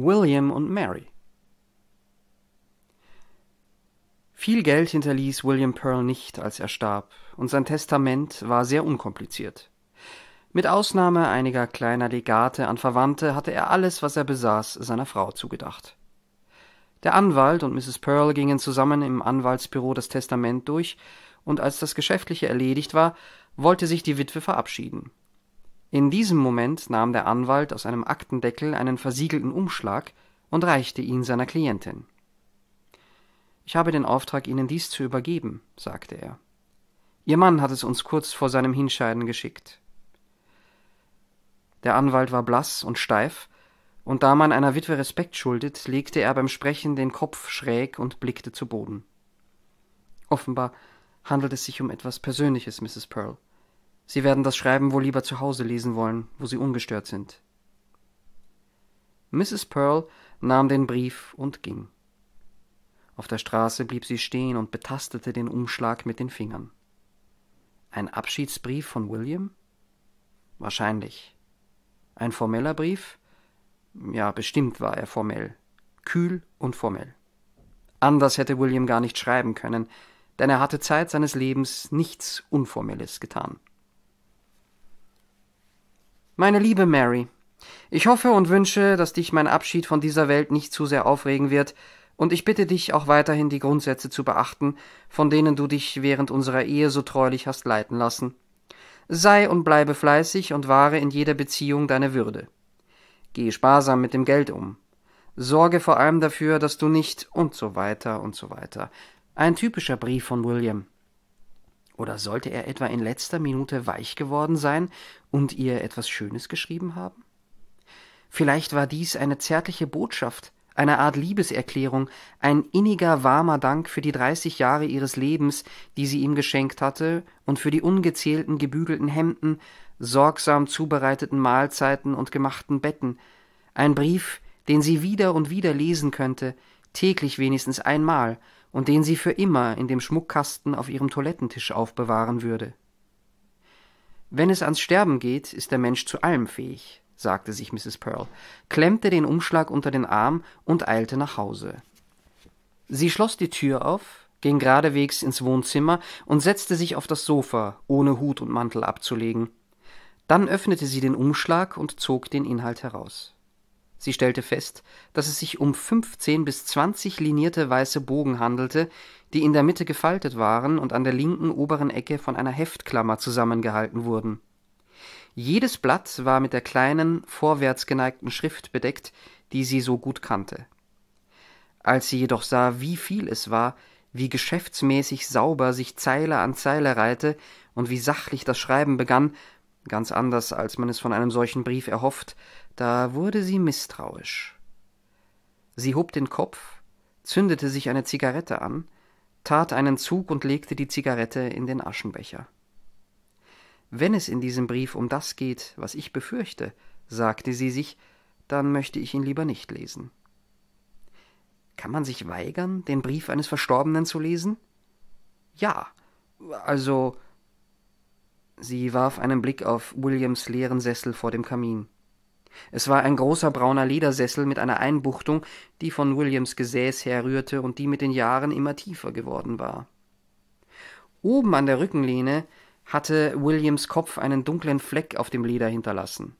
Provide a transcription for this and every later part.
William und Mary. Viel Geld hinterließ William Pearl nicht, als er starb, und sein Testament war sehr unkompliziert. Mit Ausnahme einiger kleiner Legate an Verwandte hatte er alles, was er besaß, seiner Frau zugedacht. Der Anwalt und Mrs. Pearl gingen zusammen im Anwaltsbüro das Testament durch, und als das Geschäftliche erledigt war, wollte sich die Witwe verabschieden, in diesem Moment nahm der Anwalt aus einem Aktendeckel einen versiegelten Umschlag und reichte ihn seiner Klientin. Ich habe den Auftrag, Ihnen dies zu übergeben, sagte er. Ihr Mann hat es uns kurz vor seinem Hinscheiden geschickt. Der Anwalt war blass und steif, und da man einer Witwe Respekt schuldet, legte er beim Sprechen den Kopf schräg und blickte zu Boden. Offenbar handelt es sich um etwas Persönliches, Mrs. Pearl. Sie werden das Schreiben wohl lieber zu Hause lesen wollen, wo Sie ungestört sind. Mrs. Pearl nahm den Brief und ging. Auf der Straße blieb sie stehen und betastete den Umschlag mit den Fingern. Ein Abschiedsbrief von William? Wahrscheinlich. Ein formeller Brief? Ja, bestimmt war er formell. Kühl und formell. Anders hätte William gar nicht schreiben können, denn er hatte Zeit seines Lebens nichts Unformelles getan. Meine liebe Mary, ich hoffe und wünsche, dass dich mein Abschied von dieser Welt nicht zu sehr aufregen wird, und ich bitte dich auch weiterhin die Grundsätze zu beachten, von denen du dich während unserer Ehe so treulich hast leiten lassen. Sei und bleibe fleißig und wahre in jeder Beziehung deine Würde. Geh sparsam mit dem Geld um. Sorge vor allem dafür, dass du nicht und so weiter und so weiter. Ein typischer Brief von William. Oder sollte er etwa in letzter Minute weich geworden sein und ihr etwas Schönes geschrieben haben? Vielleicht war dies eine zärtliche Botschaft, eine Art Liebeserklärung, ein inniger warmer Dank für die dreißig Jahre ihres Lebens, die sie ihm geschenkt hatte, und für die ungezählten gebügelten Hemden, sorgsam zubereiteten Mahlzeiten und gemachten Betten, ein Brief, den sie wieder und wieder lesen könnte, täglich wenigstens einmal, und den sie für immer in dem Schmuckkasten auf ihrem Toilettentisch aufbewahren würde. Wenn es ans Sterben geht, ist der Mensch zu allem fähig, sagte sich Mrs. Pearl, klemmte den Umschlag unter den Arm und eilte nach Hause. Sie schloss die Tür auf, ging geradewegs ins Wohnzimmer und setzte sich auf das Sofa, ohne Hut und Mantel abzulegen. Dann öffnete sie den Umschlag und zog den Inhalt heraus. Sie stellte fest, dass es sich um 15 bis 20 linierte weiße Bogen handelte, die in der Mitte gefaltet waren und an der linken oberen Ecke von einer Heftklammer zusammengehalten wurden. Jedes Blatt war mit der kleinen, vorwärts geneigten Schrift bedeckt, die sie so gut kannte. Als sie jedoch sah, wie viel es war, wie geschäftsmäßig sauber sich Zeile an Zeile reihte und wie sachlich das Schreiben begann, Ganz anders, als man es von einem solchen Brief erhofft, da wurde sie misstrauisch. Sie hob den Kopf, zündete sich eine Zigarette an, tat einen Zug und legte die Zigarette in den Aschenbecher. Wenn es in diesem Brief um das geht, was ich befürchte, sagte sie sich, dann möchte ich ihn lieber nicht lesen. Kann man sich weigern, den Brief eines Verstorbenen zu lesen? Ja, also Sie warf einen Blick auf Williams leeren Sessel vor dem Kamin. Es war ein großer brauner Ledersessel mit einer Einbuchtung, die von Williams Gesäß herrührte und die mit den Jahren immer tiefer geworden war. Oben an der Rückenlehne hatte Williams Kopf einen dunklen Fleck auf dem Leder hinterlassen.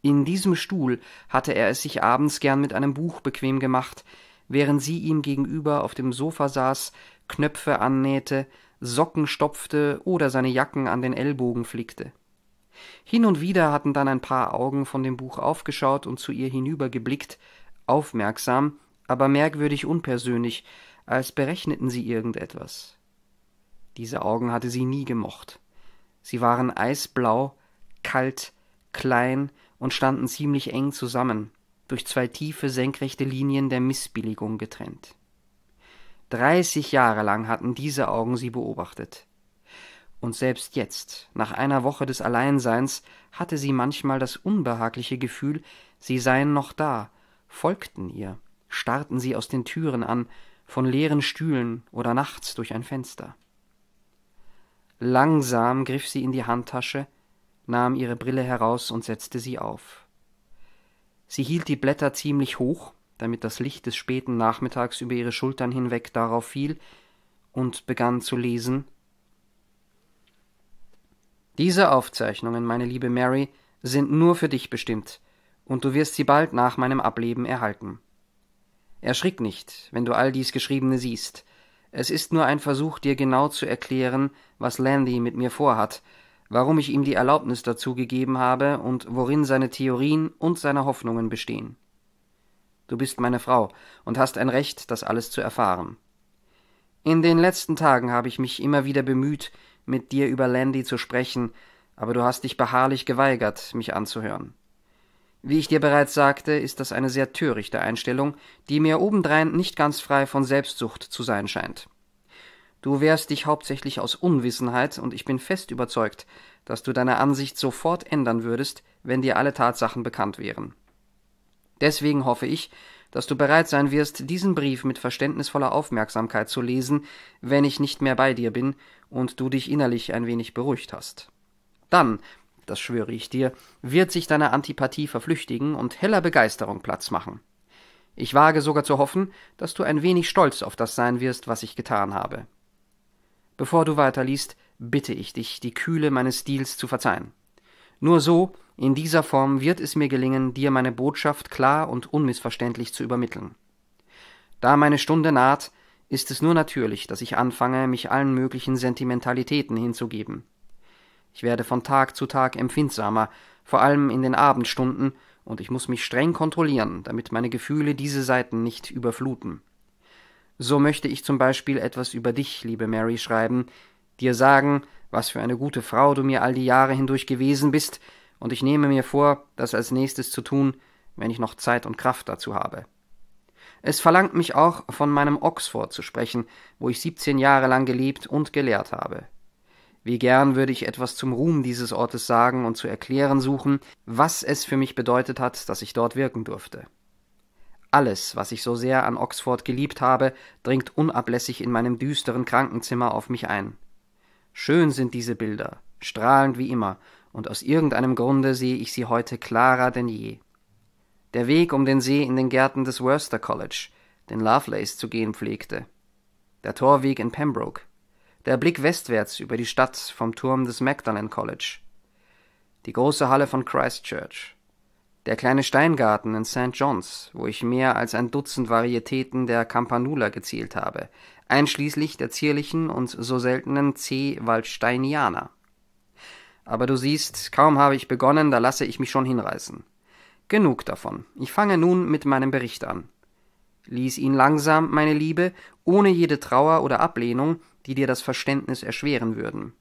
In diesem Stuhl hatte er es sich abends gern mit einem Buch bequem gemacht, während sie ihm gegenüber auf dem Sofa saß, Knöpfe annähte, Socken stopfte oder seine Jacken an den Ellbogen flickte. Hin und wieder hatten dann ein paar Augen von dem Buch aufgeschaut und zu ihr hinübergeblickt, aufmerksam, aber merkwürdig unpersönlich, als berechneten sie irgendetwas. Diese Augen hatte sie nie gemocht. Sie waren eisblau, kalt, klein und standen ziemlich eng zusammen, durch zwei tiefe senkrechte Linien der Missbilligung getrennt. 30 Jahre lang hatten diese Augen sie beobachtet. Und selbst jetzt, nach einer Woche des Alleinseins, hatte sie manchmal das unbehagliche Gefühl, sie seien noch da, folgten ihr, starrten sie aus den Türen an, von leeren Stühlen oder nachts durch ein Fenster. Langsam griff sie in die Handtasche, nahm ihre Brille heraus und setzte sie auf. Sie hielt die Blätter ziemlich hoch, damit das Licht des späten Nachmittags über ihre Schultern hinweg darauf fiel, und begann zu lesen Diese Aufzeichnungen, meine liebe Mary, sind nur für dich bestimmt, und du wirst sie bald nach meinem Ableben erhalten. Erschrick nicht, wenn du all dies Geschriebene siehst. Es ist nur ein Versuch, dir genau zu erklären, was Landy mit mir vorhat, warum ich ihm die Erlaubnis dazu gegeben habe und worin seine Theorien und seine Hoffnungen bestehen. Du bist meine Frau und hast ein Recht, das alles zu erfahren. In den letzten Tagen habe ich mich immer wieder bemüht, mit dir über Landy zu sprechen, aber du hast dich beharrlich geweigert, mich anzuhören. Wie ich dir bereits sagte, ist das eine sehr törichte Einstellung, die mir obendrein nicht ganz frei von Selbstsucht zu sein scheint. Du wehrst dich hauptsächlich aus Unwissenheit, und ich bin fest überzeugt, dass du deine Ansicht sofort ändern würdest, wenn dir alle Tatsachen bekannt wären. Deswegen hoffe ich, dass du bereit sein wirst, diesen Brief mit verständnisvoller Aufmerksamkeit zu lesen, wenn ich nicht mehr bei dir bin und du dich innerlich ein wenig beruhigt hast. Dann, das schwöre ich dir, wird sich deine Antipathie verflüchtigen und heller Begeisterung Platz machen. Ich wage sogar zu hoffen, dass du ein wenig stolz auf das sein wirst, was ich getan habe. Bevor du weiterliest, bitte ich dich, die Kühle meines Stils zu verzeihen. Nur so, in dieser Form wird es mir gelingen, dir meine Botschaft klar und unmissverständlich zu übermitteln. Da meine Stunde naht, ist es nur natürlich, dass ich anfange, mich allen möglichen Sentimentalitäten hinzugeben. Ich werde von Tag zu Tag empfindsamer, vor allem in den Abendstunden, und ich muss mich streng kontrollieren, damit meine Gefühle diese Seiten nicht überfluten. So möchte ich zum Beispiel etwas über dich, liebe Mary, schreiben, dir sagen, was für eine gute Frau du mir all die Jahre hindurch gewesen bist, und ich nehme mir vor, das als nächstes zu tun, wenn ich noch Zeit und Kraft dazu habe. Es verlangt mich auch, von meinem Oxford zu sprechen, wo ich siebzehn Jahre lang gelebt und gelehrt habe. Wie gern würde ich etwas zum Ruhm dieses Ortes sagen und zu erklären suchen, was es für mich bedeutet hat, dass ich dort wirken durfte. Alles, was ich so sehr an Oxford geliebt habe, dringt unablässig in meinem düsteren Krankenzimmer auf mich ein. Schön sind diese Bilder, strahlend wie immer, und aus irgendeinem Grunde sehe ich sie heute klarer denn je. Der Weg um den See in den Gärten des Worcester College, den Lovelace zu gehen pflegte, der Torweg in Pembroke, der Blick westwärts über die Stadt vom Turm des Magdalen College, die große Halle von Christchurch, der kleine Steingarten in St. John's, wo ich mehr als ein Dutzend Varietäten der Campanula gezählt habe, einschließlich der zierlichen und so seltenen C. Waldsteinianer. Aber du siehst, kaum habe ich begonnen, da lasse ich mich schon hinreißen. Genug davon. Ich fange nun mit meinem Bericht an. Lies ihn langsam, meine Liebe, ohne jede Trauer oder Ablehnung, die dir das Verständnis erschweren würden.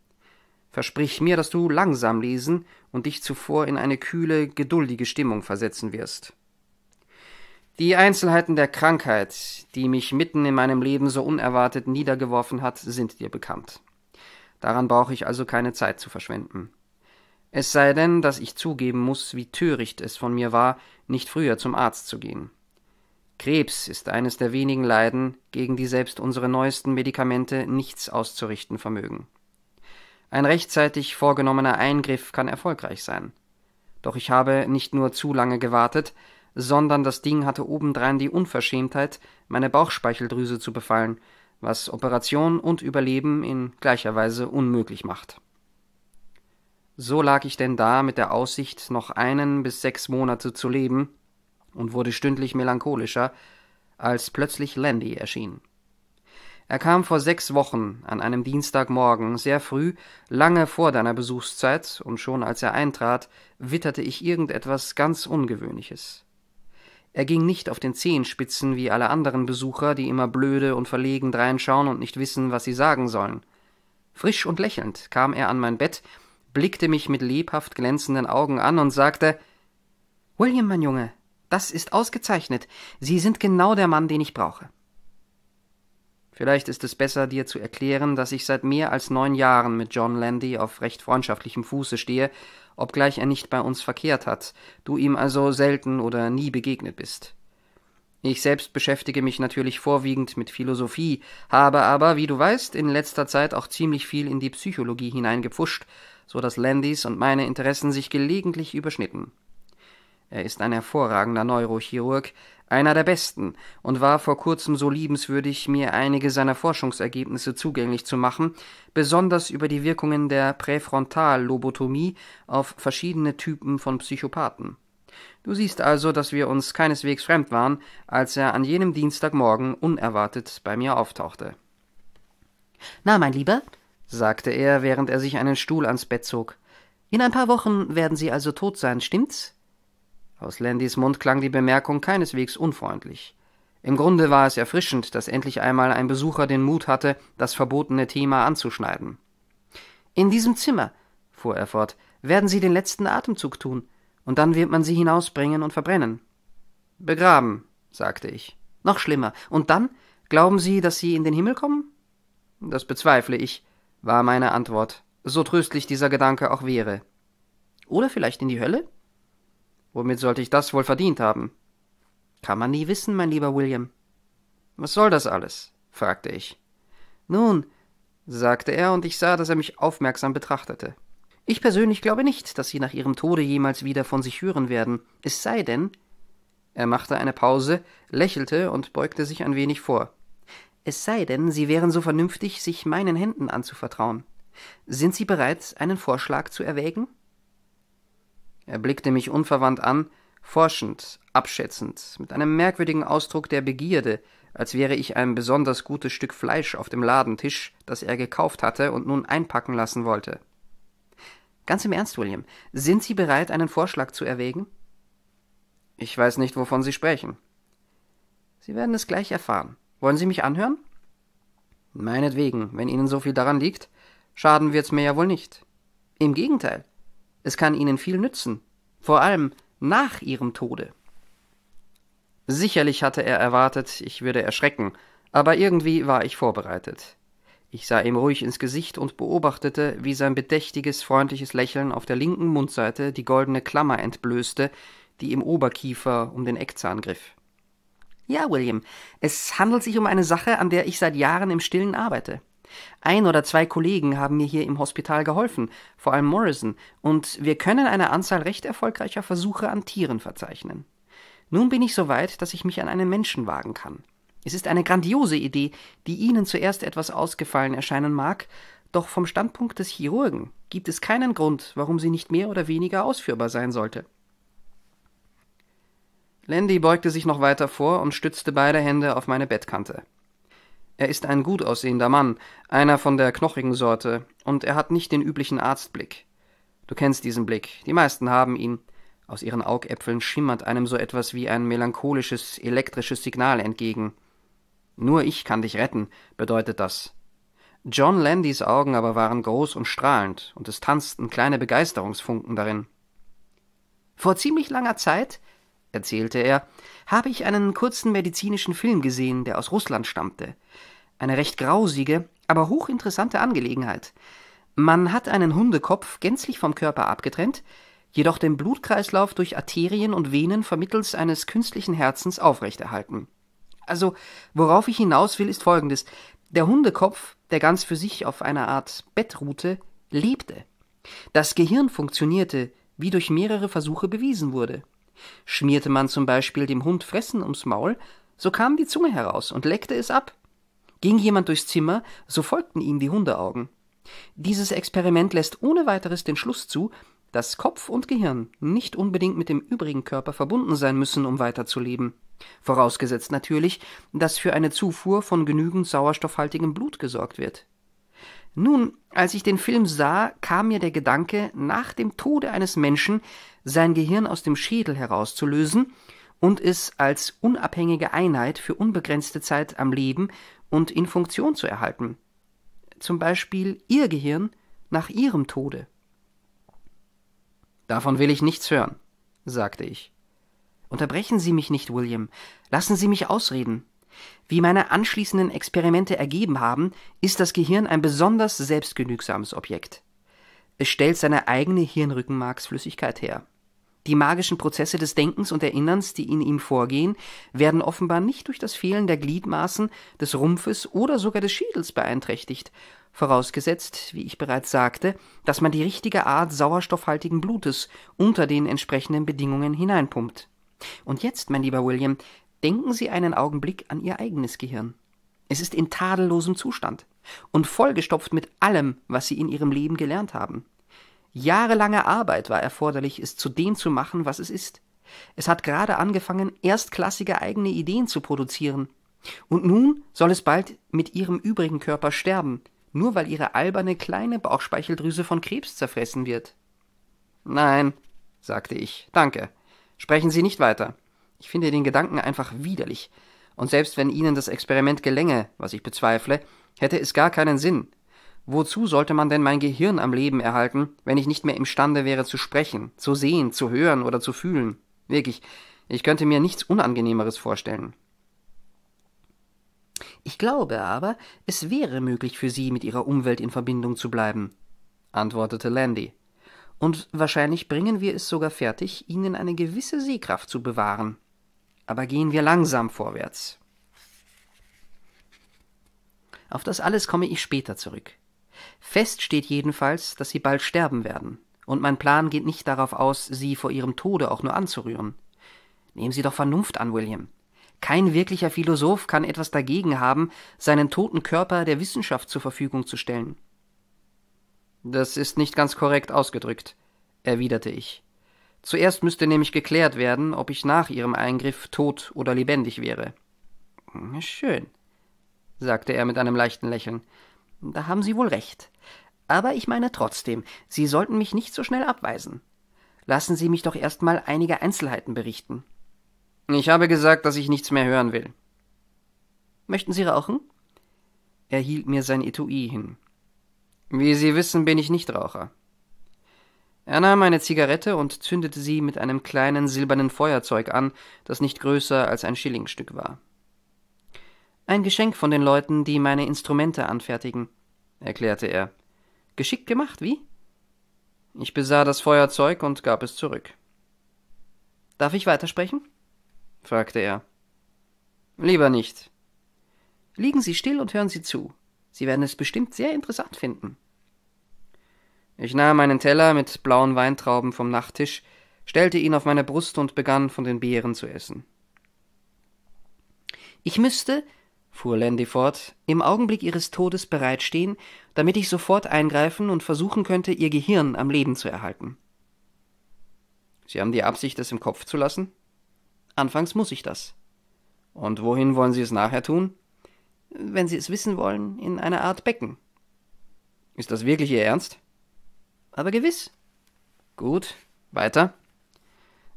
Versprich mir, dass du langsam lesen und dich zuvor in eine kühle, geduldige Stimmung versetzen wirst. Die Einzelheiten der Krankheit, die mich mitten in meinem Leben so unerwartet niedergeworfen hat, sind dir bekannt. Daran brauche ich also keine Zeit zu verschwenden. Es sei denn, dass ich zugeben muss, wie töricht es von mir war, nicht früher zum Arzt zu gehen. Krebs ist eines der wenigen Leiden, gegen die selbst unsere neuesten Medikamente nichts auszurichten vermögen. Ein rechtzeitig vorgenommener Eingriff kann erfolgreich sein. Doch ich habe nicht nur zu lange gewartet, sondern das Ding hatte obendrein die Unverschämtheit, meine Bauchspeicheldrüse zu befallen, was Operation und Überleben in gleicher Weise unmöglich macht. So lag ich denn da mit der Aussicht, noch einen bis sechs Monate zu leben, und wurde stündlich melancholischer, als plötzlich Landy erschien. Er kam vor sechs Wochen, an einem Dienstagmorgen, sehr früh, lange vor deiner Besuchszeit, und schon als er eintrat, witterte ich irgendetwas ganz Ungewöhnliches er ging nicht auf den zehenspitzen wie alle anderen besucher die immer blöde und verlegen dreinschauen und nicht wissen was sie sagen sollen frisch und lächelnd kam er an mein bett blickte mich mit lebhaft glänzenden augen an und sagte william mein junge das ist ausgezeichnet sie sind genau der mann den ich brauche Vielleicht ist es besser, dir zu erklären, dass ich seit mehr als neun Jahren mit John Landy auf recht freundschaftlichem Fuße stehe, obgleich er nicht bei uns verkehrt hat, du ihm also selten oder nie begegnet bist. Ich selbst beschäftige mich natürlich vorwiegend mit Philosophie, habe aber, wie du weißt, in letzter Zeit auch ziemlich viel in die Psychologie hineingepfuscht, so dass Landys und meine Interessen sich gelegentlich überschnitten. Er ist ein hervorragender Neurochirurg, einer der besten, und war vor kurzem so liebenswürdig, mir einige seiner Forschungsergebnisse zugänglich zu machen, besonders über die Wirkungen der Präfrontallobotomie auf verschiedene Typen von Psychopathen. Du siehst also, dass wir uns keineswegs fremd waren, als er an jenem Dienstagmorgen unerwartet bei mir auftauchte. Na, mein Lieber, sagte er, während er sich einen Stuhl ans Bett zog. In ein paar Wochen werden Sie also tot sein, stimmt's? Aus Landys Mund klang die Bemerkung keineswegs unfreundlich. Im Grunde war es erfrischend, dass endlich einmal ein Besucher den Mut hatte, das verbotene Thema anzuschneiden. In diesem Zimmer, fuhr er fort, werden Sie den letzten Atemzug tun, und dann wird man Sie hinausbringen und verbrennen. Begraben, sagte ich. Noch schlimmer. Und dann? Glauben Sie, dass Sie in den Himmel kommen? Das bezweifle ich, war meine Antwort, so tröstlich dieser Gedanke auch wäre. Oder vielleicht in die Hölle? Womit sollte ich das wohl verdient haben? Kann man nie wissen, mein lieber William. Was soll das alles? fragte ich. Nun, sagte er, und ich sah, dass er mich aufmerksam betrachtete. Ich persönlich glaube nicht, dass Sie nach Ihrem Tode jemals wieder von sich hören werden, es sei denn. Er machte eine Pause, lächelte und beugte sich ein wenig vor. Es sei denn, Sie wären so vernünftig, sich meinen Händen anzuvertrauen. Sind Sie bereit, einen Vorschlag zu erwägen? Er blickte mich unverwandt an, forschend, abschätzend, mit einem merkwürdigen Ausdruck der Begierde, als wäre ich ein besonders gutes Stück Fleisch auf dem Ladentisch, das er gekauft hatte und nun einpacken lassen wollte. Ganz im Ernst, William, sind Sie bereit, einen Vorschlag zu erwägen? Ich weiß nicht, wovon Sie sprechen. Sie werden es gleich erfahren. Wollen Sie mich anhören? Meinetwegen, wenn Ihnen so viel daran liegt, schaden wird's mir ja wohl nicht. Im Gegenteil, es kann ihnen viel nützen, vor allem nach ihrem Tode. Sicherlich hatte er erwartet, ich würde erschrecken, aber irgendwie war ich vorbereitet. Ich sah ihm ruhig ins Gesicht und beobachtete, wie sein bedächtiges, freundliches Lächeln auf der linken Mundseite die goldene Klammer entblößte, die im Oberkiefer um den Eckzahn griff. Ja, William, es handelt sich um eine Sache, an der ich seit Jahren im Stillen arbeite. Ein oder zwei Kollegen haben mir hier im Hospital geholfen, vor allem Morrison, und wir können eine Anzahl recht erfolgreicher Versuche an Tieren verzeichnen. Nun bin ich so weit, dass ich mich an einen Menschen wagen kann. Es ist eine grandiose Idee, die Ihnen zuerst etwas ausgefallen erscheinen mag, doch vom Standpunkt des Chirurgen gibt es keinen Grund, warum sie nicht mehr oder weniger ausführbar sein sollte. Landy beugte sich noch weiter vor und stützte beide Hände auf meine Bettkante. Er ist ein gut aussehender Mann, einer von der knochigen Sorte, und er hat nicht den üblichen Arztblick. Du kennst diesen Blick, die meisten haben ihn. Aus ihren Augäpfeln schimmert einem so etwas wie ein melancholisches, elektrisches Signal entgegen. Nur ich kann dich retten, bedeutet das. John Landys Augen aber waren groß und strahlend, und es tanzten kleine Begeisterungsfunken darin. Vor ziemlich langer Zeit, erzählte er, habe ich einen kurzen medizinischen Film gesehen, der aus Russland stammte. Eine recht grausige, aber hochinteressante Angelegenheit. Man hat einen Hundekopf gänzlich vom Körper abgetrennt, jedoch den Blutkreislauf durch Arterien und Venen vermittels eines künstlichen Herzens aufrechterhalten. Also, worauf ich hinaus will, ist folgendes. Der Hundekopf, der ganz für sich auf einer Art Bett ruhte, lebte. Das Gehirn funktionierte, wie durch mehrere Versuche bewiesen wurde. Schmierte man zum Beispiel dem Hund Fressen ums Maul, so kam die Zunge heraus und leckte es ab. Ging jemand durchs Zimmer, so folgten ihm die Hundeaugen. Dieses Experiment lässt ohne weiteres den Schluss zu, dass Kopf und Gehirn nicht unbedingt mit dem übrigen Körper verbunden sein müssen, um weiterzuleben. Vorausgesetzt natürlich, dass für eine Zufuhr von genügend sauerstoffhaltigem Blut gesorgt wird. Nun, als ich den Film sah, kam mir der Gedanke, nach dem Tode eines Menschen sein Gehirn aus dem Schädel herauszulösen und es als unabhängige Einheit für unbegrenzte Zeit am Leben und in Funktion zu erhalten. Zum Beispiel Ihr Gehirn nach Ihrem Tode. Davon will ich nichts hören, sagte ich. Unterbrechen Sie mich nicht, William. Lassen Sie mich ausreden. Wie meine anschließenden Experimente ergeben haben, ist das Gehirn ein besonders selbstgenügsames Objekt. Es stellt seine eigene Hirnrückenmarksflüssigkeit her. Die magischen Prozesse des Denkens und Erinnerns, die in ihm vorgehen, werden offenbar nicht durch das Fehlen der Gliedmaßen, des Rumpfes oder sogar des Schädels beeinträchtigt, vorausgesetzt, wie ich bereits sagte, dass man die richtige Art sauerstoffhaltigen Blutes unter den entsprechenden Bedingungen hineinpumpt. Und jetzt, mein lieber William, denken Sie einen Augenblick an Ihr eigenes Gehirn. Es ist in tadellosem Zustand und vollgestopft mit allem, was Sie in Ihrem Leben gelernt haben. Jahrelange Arbeit war erforderlich, es zu dem zu machen, was es ist. Es hat gerade angefangen, erstklassige eigene Ideen zu produzieren. Und nun soll es bald mit ihrem übrigen Körper sterben, nur weil ihre alberne kleine Bauchspeicheldrüse von Krebs zerfressen wird. Nein, sagte ich, danke. Sprechen Sie nicht weiter. Ich finde den Gedanken einfach widerlich. Und selbst wenn Ihnen das Experiment gelänge, was ich bezweifle, hätte es gar keinen Sinn. Wozu sollte man denn mein Gehirn am Leben erhalten, wenn ich nicht mehr imstande wäre zu sprechen, zu sehen, zu hören oder zu fühlen? Wirklich, ich könnte mir nichts Unangenehmeres vorstellen. Ich glaube aber, es wäre möglich für Sie, mit Ihrer Umwelt in Verbindung zu bleiben, antwortete Landy. Und wahrscheinlich bringen wir es sogar fertig, Ihnen eine gewisse Sehkraft zu bewahren. Aber gehen wir langsam vorwärts. Auf das alles komme ich später zurück. Fest steht jedenfalls, dass sie bald sterben werden, und mein Plan geht nicht darauf aus, sie vor ihrem Tode auch nur anzurühren. Nehmen Sie doch Vernunft an, William. Kein wirklicher Philosoph kann etwas dagegen haben, seinen toten Körper der Wissenschaft zur Verfügung zu stellen. Das ist nicht ganz korrekt ausgedrückt, erwiderte ich. Zuerst müsste nämlich geklärt werden, ob ich nach ihrem Eingriff tot oder lebendig wäre. Schön, sagte er mit einem leichten Lächeln. Da haben Sie wohl recht. Aber ich meine trotzdem, Sie sollten mich nicht so schnell abweisen. Lassen Sie mich doch erst mal einige Einzelheiten berichten. Ich habe gesagt, dass ich nichts mehr hören will. Möchten Sie rauchen? Er hielt mir sein Etui hin. Wie Sie wissen, bin ich nicht Raucher. Er nahm eine Zigarette und zündete sie mit einem kleinen silbernen Feuerzeug an, das nicht größer als ein Schillingstück war. Ein Geschenk von den Leuten, die meine Instrumente anfertigen, erklärte er. Geschickt gemacht, wie? Ich besah das Feuerzeug und gab es zurück. Darf ich weitersprechen? fragte er. Lieber nicht. Liegen Sie still und hören Sie zu. Sie werden es bestimmt sehr interessant finden. Ich nahm einen Teller mit blauen Weintrauben vom Nachttisch, stellte ihn auf meine Brust und begann von den Beeren zu essen. Ich müsste, fuhr Landy fort, im Augenblick ihres Todes bereitstehen, damit ich sofort eingreifen und versuchen könnte, ihr Gehirn am Leben zu erhalten. Sie haben die Absicht, es im Kopf zu lassen? Anfangs muss ich das. Und wohin wollen Sie es nachher tun? Wenn Sie es wissen wollen, in einer Art Becken. Ist das wirklich Ihr Ernst? Aber gewiss. Gut, weiter.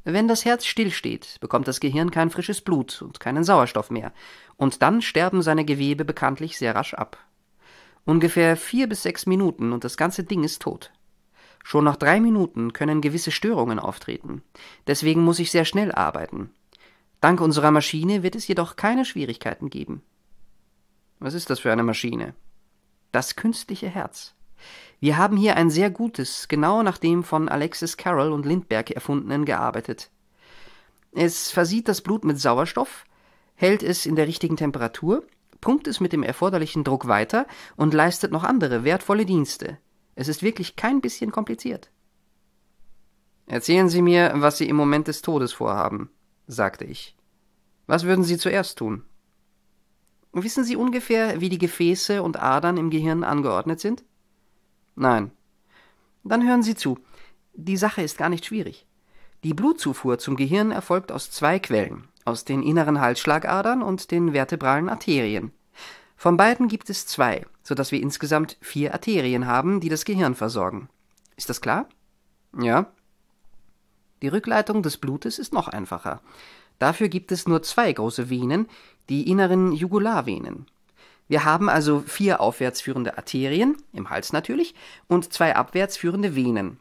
Wenn das Herz stillsteht, bekommt das Gehirn kein frisches Blut und keinen Sauerstoff mehr, und dann sterben seine Gewebe bekanntlich sehr rasch ab. Ungefähr vier bis sechs Minuten und das ganze Ding ist tot. Schon nach drei Minuten können gewisse Störungen auftreten. Deswegen muss ich sehr schnell arbeiten. Dank unserer Maschine wird es jedoch keine Schwierigkeiten geben. Was ist das für eine Maschine? Das künstliche Herz. Wir haben hier ein sehr gutes, genau nach dem von Alexis Carroll und Lindberg erfundenen gearbeitet. Es versieht das Blut mit Sauerstoff, hält es in der richtigen Temperatur, pumpt es mit dem erforderlichen Druck weiter und leistet noch andere wertvolle Dienste. Es ist wirklich kein bisschen kompliziert. Erzählen Sie mir, was Sie im Moment des Todes vorhaben, sagte ich. Was würden Sie zuerst tun? Wissen Sie ungefähr, wie die Gefäße und Adern im Gehirn angeordnet sind? Nein. Dann hören Sie zu. Die Sache ist gar nicht schwierig. Die Blutzufuhr zum Gehirn erfolgt aus zwei Quellen, aus den inneren Halsschlagadern und den vertebralen Arterien. Von beiden gibt es zwei, sodass wir insgesamt vier Arterien haben, die das Gehirn versorgen. Ist das klar? Ja. Die Rückleitung des Blutes ist noch einfacher. Dafür gibt es nur zwei große Venen, die inneren Jugularvenen. Wir haben also vier aufwärtsführende Arterien, im Hals natürlich, und zwei abwärtsführende Venen.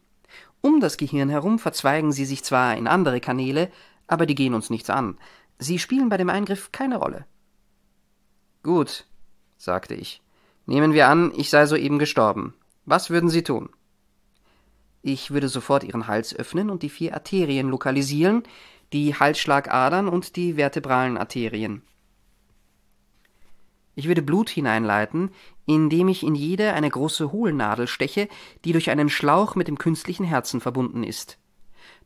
Um das Gehirn herum verzweigen sie sich zwar in andere Kanäle, aber die gehen uns nichts an. Sie spielen bei dem Eingriff keine Rolle. Gut, sagte ich. Nehmen wir an, ich sei soeben gestorben. Was würden Sie tun? Ich würde sofort Ihren Hals öffnen und die vier Arterien lokalisieren, die Halsschlagadern und die vertebralen Arterien. Ich würde Blut hineinleiten, indem ich in jede eine große Hohlnadel steche, die durch einen Schlauch mit dem künstlichen Herzen verbunden ist.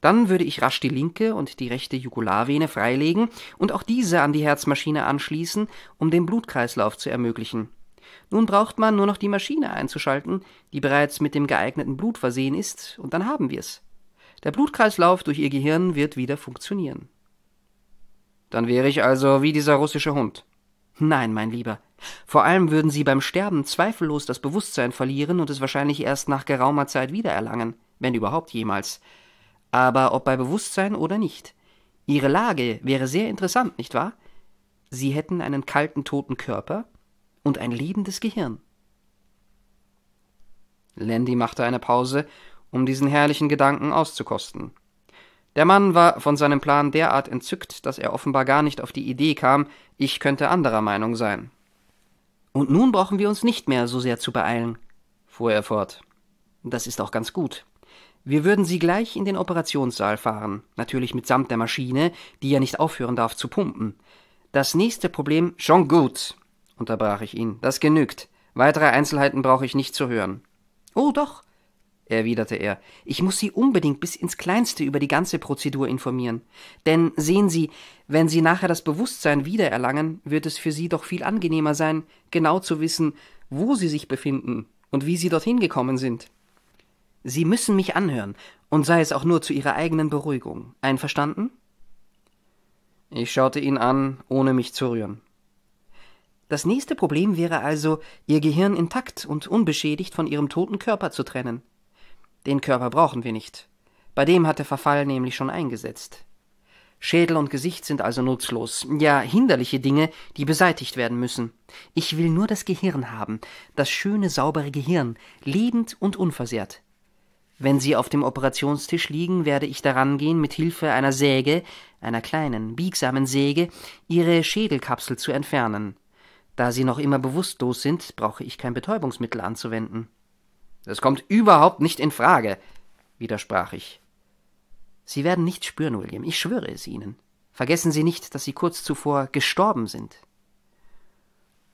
Dann würde ich rasch die linke und die rechte Jugularvene freilegen und auch diese an die Herzmaschine anschließen, um den Blutkreislauf zu ermöglichen. Nun braucht man nur noch die Maschine einzuschalten, die bereits mit dem geeigneten Blut versehen ist, und dann haben wir's. Der Blutkreislauf durch ihr Gehirn wird wieder funktionieren. Dann wäre ich also wie dieser russische Hund. Nein, mein Lieber. Vor allem würden Sie beim Sterben zweifellos das Bewusstsein verlieren und es wahrscheinlich erst nach geraumer Zeit wiedererlangen, wenn überhaupt jemals. Aber ob bei Bewusstsein oder nicht. Ihre Lage wäre sehr interessant, nicht wahr? Sie hätten einen kalten, toten Körper und ein lebendes Gehirn. Landy machte eine Pause, um diesen herrlichen Gedanken auszukosten. Der Mann war von seinem Plan derart entzückt, dass er offenbar gar nicht auf die Idee kam, ich könnte anderer Meinung sein. Und nun brauchen wir uns nicht mehr so sehr zu beeilen, fuhr er fort. Das ist auch ganz gut. Wir würden Sie gleich in den Operationssaal fahren, natürlich mitsamt der Maschine, die ja nicht aufhören darf zu pumpen. Das nächste Problem schon gut, unterbrach ich ihn. Das genügt. Weitere Einzelheiten brauche ich nicht zu hören. Oh doch, erwiderte er, ich muss Sie unbedingt bis ins kleinste über die ganze Prozedur informieren. Denn sehen Sie, wenn Sie nachher das Bewusstsein wiedererlangen, wird es für Sie doch viel angenehmer sein, genau zu wissen, wo Sie sich befinden und wie Sie dorthin gekommen sind. Sie müssen mich anhören, und sei es auch nur zu Ihrer eigenen Beruhigung. Einverstanden? Ich schaute ihn an, ohne mich zu rühren. Das nächste Problem wäre also, Ihr Gehirn intakt und unbeschädigt von Ihrem toten Körper zu trennen. Den Körper brauchen wir nicht. Bei dem hat der Verfall nämlich schon eingesetzt. Schädel und Gesicht sind also nutzlos, ja hinderliche Dinge, die beseitigt werden müssen. Ich will nur das Gehirn haben, das schöne, saubere Gehirn, lebend und unversehrt. Wenn sie auf dem Operationstisch liegen, werde ich daran gehen, mit Hilfe einer Säge, einer kleinen, biegsamen Säge, ihre Schädelkapsel zu entfernen. Da sie noch immer bewusstlos sind, brauche ich kein Betäubungsmittel anzuwenden. Das kommt überhaupt nicht in Frage, widersprach ich. Sie werden nichts spüren, William, ich schwöre es Ihnen. Vergessen Sie nicht, dass Sie kurz zuvor gestorben sind.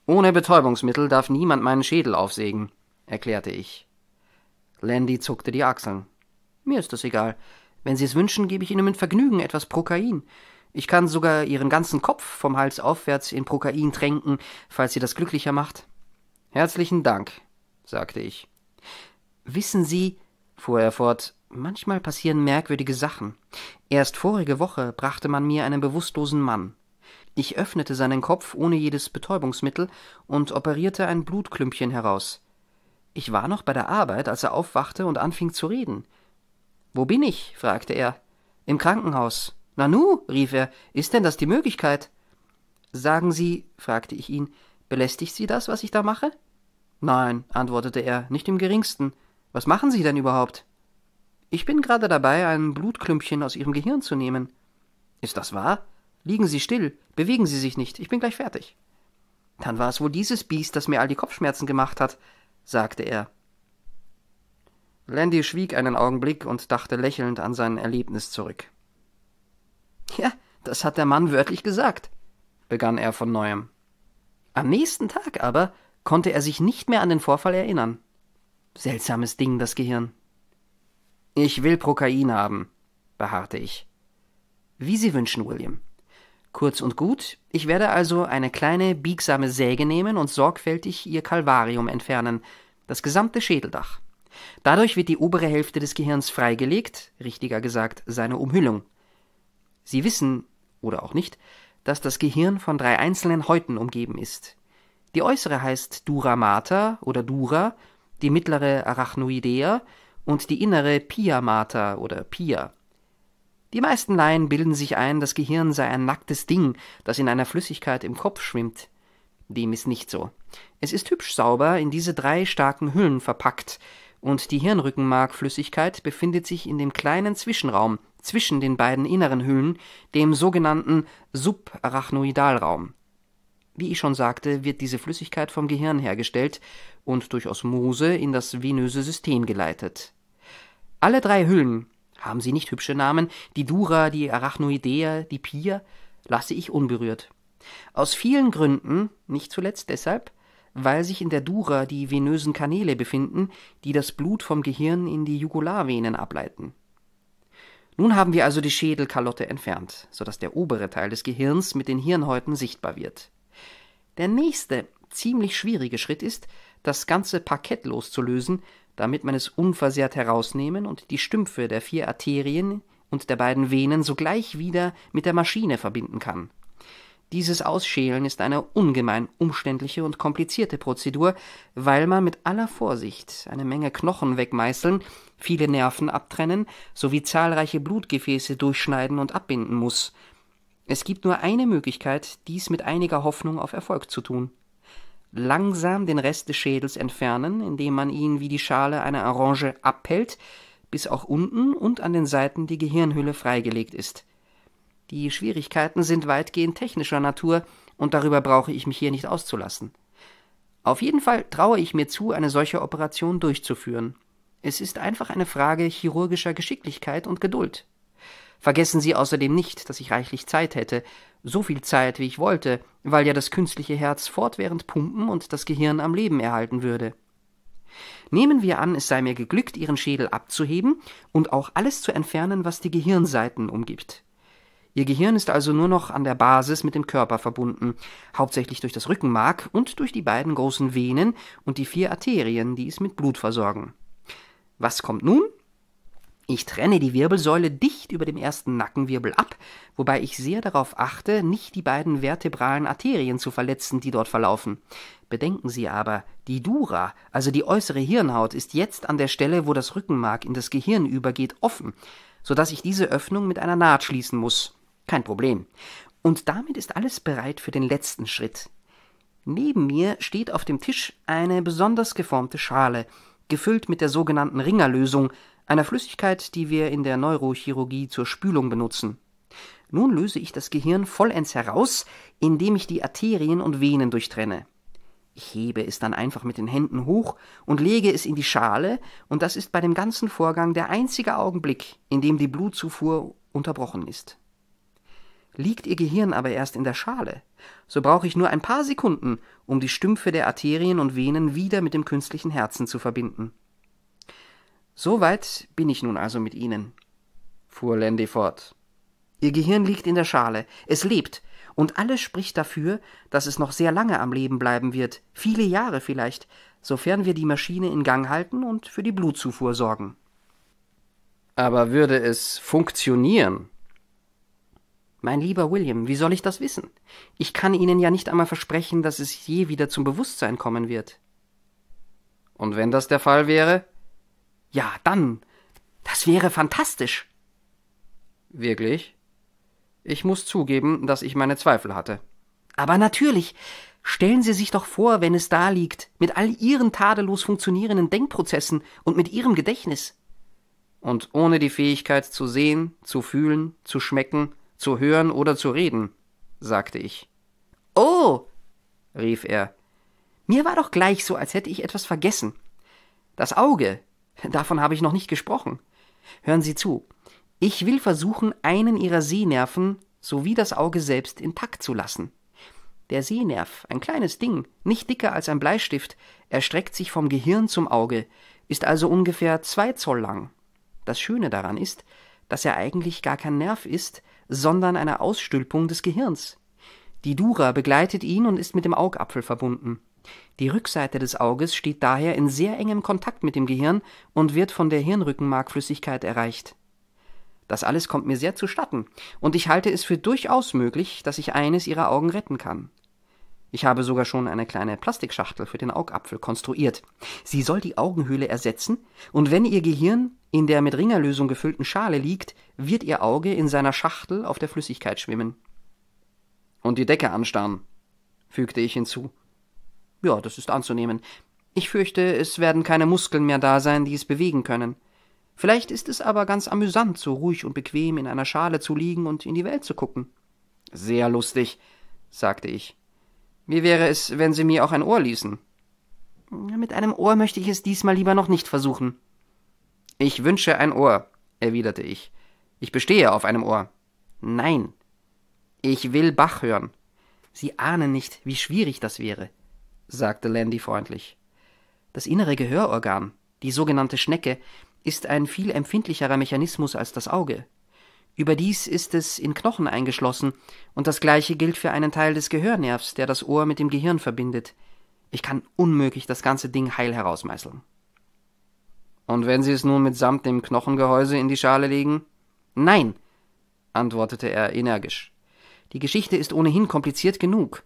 Ohne Betäubungsmittel darf niemand meinen Schädel aufsägen, erklärte ich. Landy zuckte die Achseln. Mir ist das egal. Wenn Sie es wünschen, gebe ich Ihnen mit Vergnügen etwas Prokain. Ich kann sogar Ihren ganzen Kopf vom Hals aufwärts in Prokain tränken, falls Sie das glücklicher macht. Herzlichen Dank, sagte ich. Wissen Sie, fuhr er fort, manchmal passieren merkwürdige Sachen. Erst vorige Woche brachte man mir einen bewusstlosen Mann. Ich öffnete seinen Kopf ohne jedes Betäubungsmittel und operierte ein Blutklümpchen heraus. Ich war noch bei der Arbeit, als er aufwachte und anfing zu reden. Wo bin ich? fragte er. Im Krankenhaus. Nanu, rief er, ist denn das die Möglichkeit? Sagen Sie, fragte ich ihn, belästigt Sie das, was ich da mache? Nein, antwortete er, nicht im geringsten. Was machen Sie denn überhaupt? Ich bin gerade dabei, ein Blutklümpchen aus Ihrem Gehirn zu nehmen. Ist das wahr? Liegen Sie still, bewegen Sie sich nicht, ich bin gleich fertig. Dann war es wohl dieses Biest, das mir all die Kopfschmerzen gemacht hat, sagte er. Landy schwieg einen Augenblick und dachte lächelnd an sein Erlebnis zurück. Ja, das hat der Mann wörtlich gesagt, begann er von neuem. Am nächsten Tag aber konnte er sich nicht mehr an den Vorfall erinnern. Seltsames Ding, das Gehirn. Ich will Prokain haben, beharrte ich. Wie Sie wünschen, William. Kurz und gut, ich werde also eine kleine, biegsame Säge nehmen und sorgfältig Ihr Kalvarium entfernen, das gesamte Schädeldach. Dadurch wird die obere Hälfte des Gehirns freigelegt, richtiger gesagt seine Umhüllung. Sie wissen, oder auch nicht, dass das Gehirn von drei einzelnen Häuten umgeben ist. Die äußere heißt Dura mater oder Dura die mittlere Arachnoidea und die innere Pia mater oder Pia. Die meisten Laien bilden sich ein, das Gehirn sei ein nacktes Ding, das in einer Flüssigkeit im Kopf schwimmt. Dem ist nicht so. Es ist hübsch sauber in diese drei starken Hüllen verpackt, und die Hirnrückenmarkflüssigkeit befindet sich in dem kleinen Zwischenraum zwischen den beiden inneren Hüllen, dem sogenannten Subarachnoidalraum. Wie ich schon sagte, wird diese Flüssigkeit vom Gehirn hergestellt und durch Osmose in das venöse System geleitet. Alle drei Hüllen, haben sie nicht hübsche Namen, die Dura, die Arachnoidea, die Pia, lasse ich unberührt. Aus vielen Gründen, nicht zuletzt deshalb, weil sich in der Dura die venösen Kanäle befinden, die das Blut vom Gehirn in die Jugularvenen ableiten. Nun haben wir also die Schädelkalotte entfernt, sodass der obere Teil des Gehirns mit den Hirnhäuten sichtbar wird. Der nächste ziemlich schwierige Schritt ist, das ganze Parkett loszulösen, damit man es unversehrt herausnehmen und die Stümpfe der vier Arterien und der beiden Venen sogleich wieder mit der Maschine verbinden kann. Dieses Ausschälen ist eine ungemein umständliche und komplizierte Prozedur, weil man mit aller Vorsicht eine Menge Knochen wegmeißeln, viele Nerven abtrennen sowie zahlreiche Blutgefäße durchschneiden und abbinden muss, es gibt nur eine Möglichkeit, dies mit einiger Hoffnung auf Erfolg zu tun. Langsam den Rest des Schädels entfernen, indem man ihn wie die Schale einer Orange abhält, bis auch unten und an den Seiten die Gehirnhülle freigelegt ist. Die Schwierigkeiten sind weitgehend technischer Natur, und darüber brauche ich mich hier nicht auszulassen. Auf jeden Fall traue ich mir zu, eine solche Operation durchzuführen. Es ist einfach eine Frage chirurgischer Geschicklichkeit und Geduld. Vergessen Sie außerdem nicht, dass ich reichlich Zeit hätte, so viel Zeit, wie ich wollte, weil ja das künstliche Herz fortwährend pumpen und das Gehirn am Leben erhalten würde. Nehmen wir an, es sei mir geglückt, Ihren Schädel abzuheben und auch alles zu entfernen, was die Gehirnseiten umgibt. Ihr Gehirn ist also nur noch an der Basis mit dem Körper verbunden, hauptsächlich durch das Rückenmark und durch die beiden großen Venen und die vier Arterien, die es mit Blut versorgen. Was kommt nun? Ich trenne die Wirbelsäule dicht über dem ersten Nackenwirbel ab, wobei ich sehr darauf achte, nicht die beiden vertebralen Arterien zu verletzen, die dort verlaufen. Bedenken Sie aber, die Dura, also die äußere Hirnhaut, ist jetzt an der Stelle, wo das Rückenmark in das Gehirn übergeht, offen, so dass ich diese Öffnung mit einer Naht schließen muss. Kein Problem. Und damit ist alles bereit für den letzten Schritt. Neben mir steht auf dem Tisch eine besonders geformte Schale, gefüllt mit der sogenannten Ringerlösung, einer Flüssigkeit, die wir in der Neurochirurgie zur Spülung benutzen. Nun löse ich das Gehirn vollends heraus, indem ich die Arterien und Venen durchtrenne. Ich hebe es dann einfach mit den Händen hoch und lege es in die Schale, und das ist bei dem ganzen Vorgang der einzige Augenblick, in dem die Blutzufuhr unterbrochen ist. Liegt Ihr Gehirn aber erst in der Schale, so brauche ich nur ein paar Sekunden, um die Stümpfe der Arterien und Venen wieder mit dem künstlichen Herzen zu verbinden. So weit bin ich nun also mit Ihnen, fuhr Landy fort. Ihr Gehirn liegt in der Schale, es lebt, und alles spricht dafür, dass es noch sehr lange am Leben bleiben wird, viele Jahre vielleicht, sofern wir die Maschine in Gang halten und für die Blutzufuhr sorgen. Aber würde es funktionieren? Mein lieber William, wie soll ich das wissen? Ich kann Ihnen ja nicht einmal versprechen, dass es je wieder zum Bewusstsein kommen wird. Und wenn das der Fall wäre? Ja, dann. Das wäre fantastisch. Wirklich? Ich muss zugeben, dass ich meine Zweifel hatte. Aber natürlich. Stellen Sie sich doch vor, wenn es da liegt, mit all Ihren tadellos funktionierenden Denkprozessen und mit Ihrem Gedächtnis. Und ohne die Fähigkeit zu sehen, zu fühlen, zu schmecken, zu hören oder zu reden, sagte ich. Oh, rief er. Mir war doch gleich so, als hätte ich etwas vergessen. Das Auge, Davon habe ich noch nicht gesprochen. Hören Sie zu. Ich will versuchen, einen Ihrer Sehnerven sowie das Auge selbst intakt zu lassen. Der Sehnerv, ein kleines Ding, nicht dicker als ein Bleistift, erstreckt sich vom Gehirn zum Auge, ist also ungefähr zwei Zoll lang. Das Schöne daran ist, dass er eigentlich gar kein Nerv ist, sondern eine Ausstülpung des Gehirns. Die Dura begleitet ihn und ist mit dem Augapfel verbunden. Die Rückseite des Auges steht daher in sehr engem Kontakt mit dem Gehirn und wird von der Hirnrückenmarkflüssigkeit erreicht. Das alles kommt mir sehr zustatten, und ich halte es für durchaus möglich, dass ich eines ihrer Augen retten kann. Ich habe sogar schon eine kleine Plastikschachtel für den Augapfel konstruiert. Sie soll die Augenhöhle ersetzen, und wenn ihr Gehirn in der mit Ringerlösung gefüllten Schale liegt, wird ihr Auge in seiner Schachtel auf der Flüssigkeit schwimmen. Und die Decke anstarren, fügte ich hinzu. Ja, das ist anzunehmen. Ich fürchte, es werden keine Muskeln mehr da sein, die es bewegen können. Vielleicht ist es aber ganz amüsant, so ruhig und bequem in einer Schale zu liegen und in die Welt zu gucken. Sehr lustig, sagte ich. Wie wäre es, wenn Sie mir auch ein Ohr ließen? Mit einem Ohr möchte ich es diesmal lieber noch nicht versuchen. Ich wünsche ein Ohr, erwiderte ich. Ich bestehe auf einem Ohr. Nein. Ich will Bach hören. Sie ahnen nicht, wie schwierig das wäre sagte Landy freundlich. Das innere Gehörorgan, die sogenannte Schnecke, ist ein viel empfindlicherer Mechanismus als das Auge. Überdies ist es in Knochen eingeschlossen, und das gleiche gilt für einen Teil des Gehörnervs, der das Ohr mit dem Gehirn verbindet. Ich kann unmöglich das ganze Ding heil herausmeißeln. Und wenn Sie es nun mitsamt dem Knochengehäuse in die Schale legen? Nein, antwortete er energisch. Die Geschichte ist ohnehin kompliziert genug.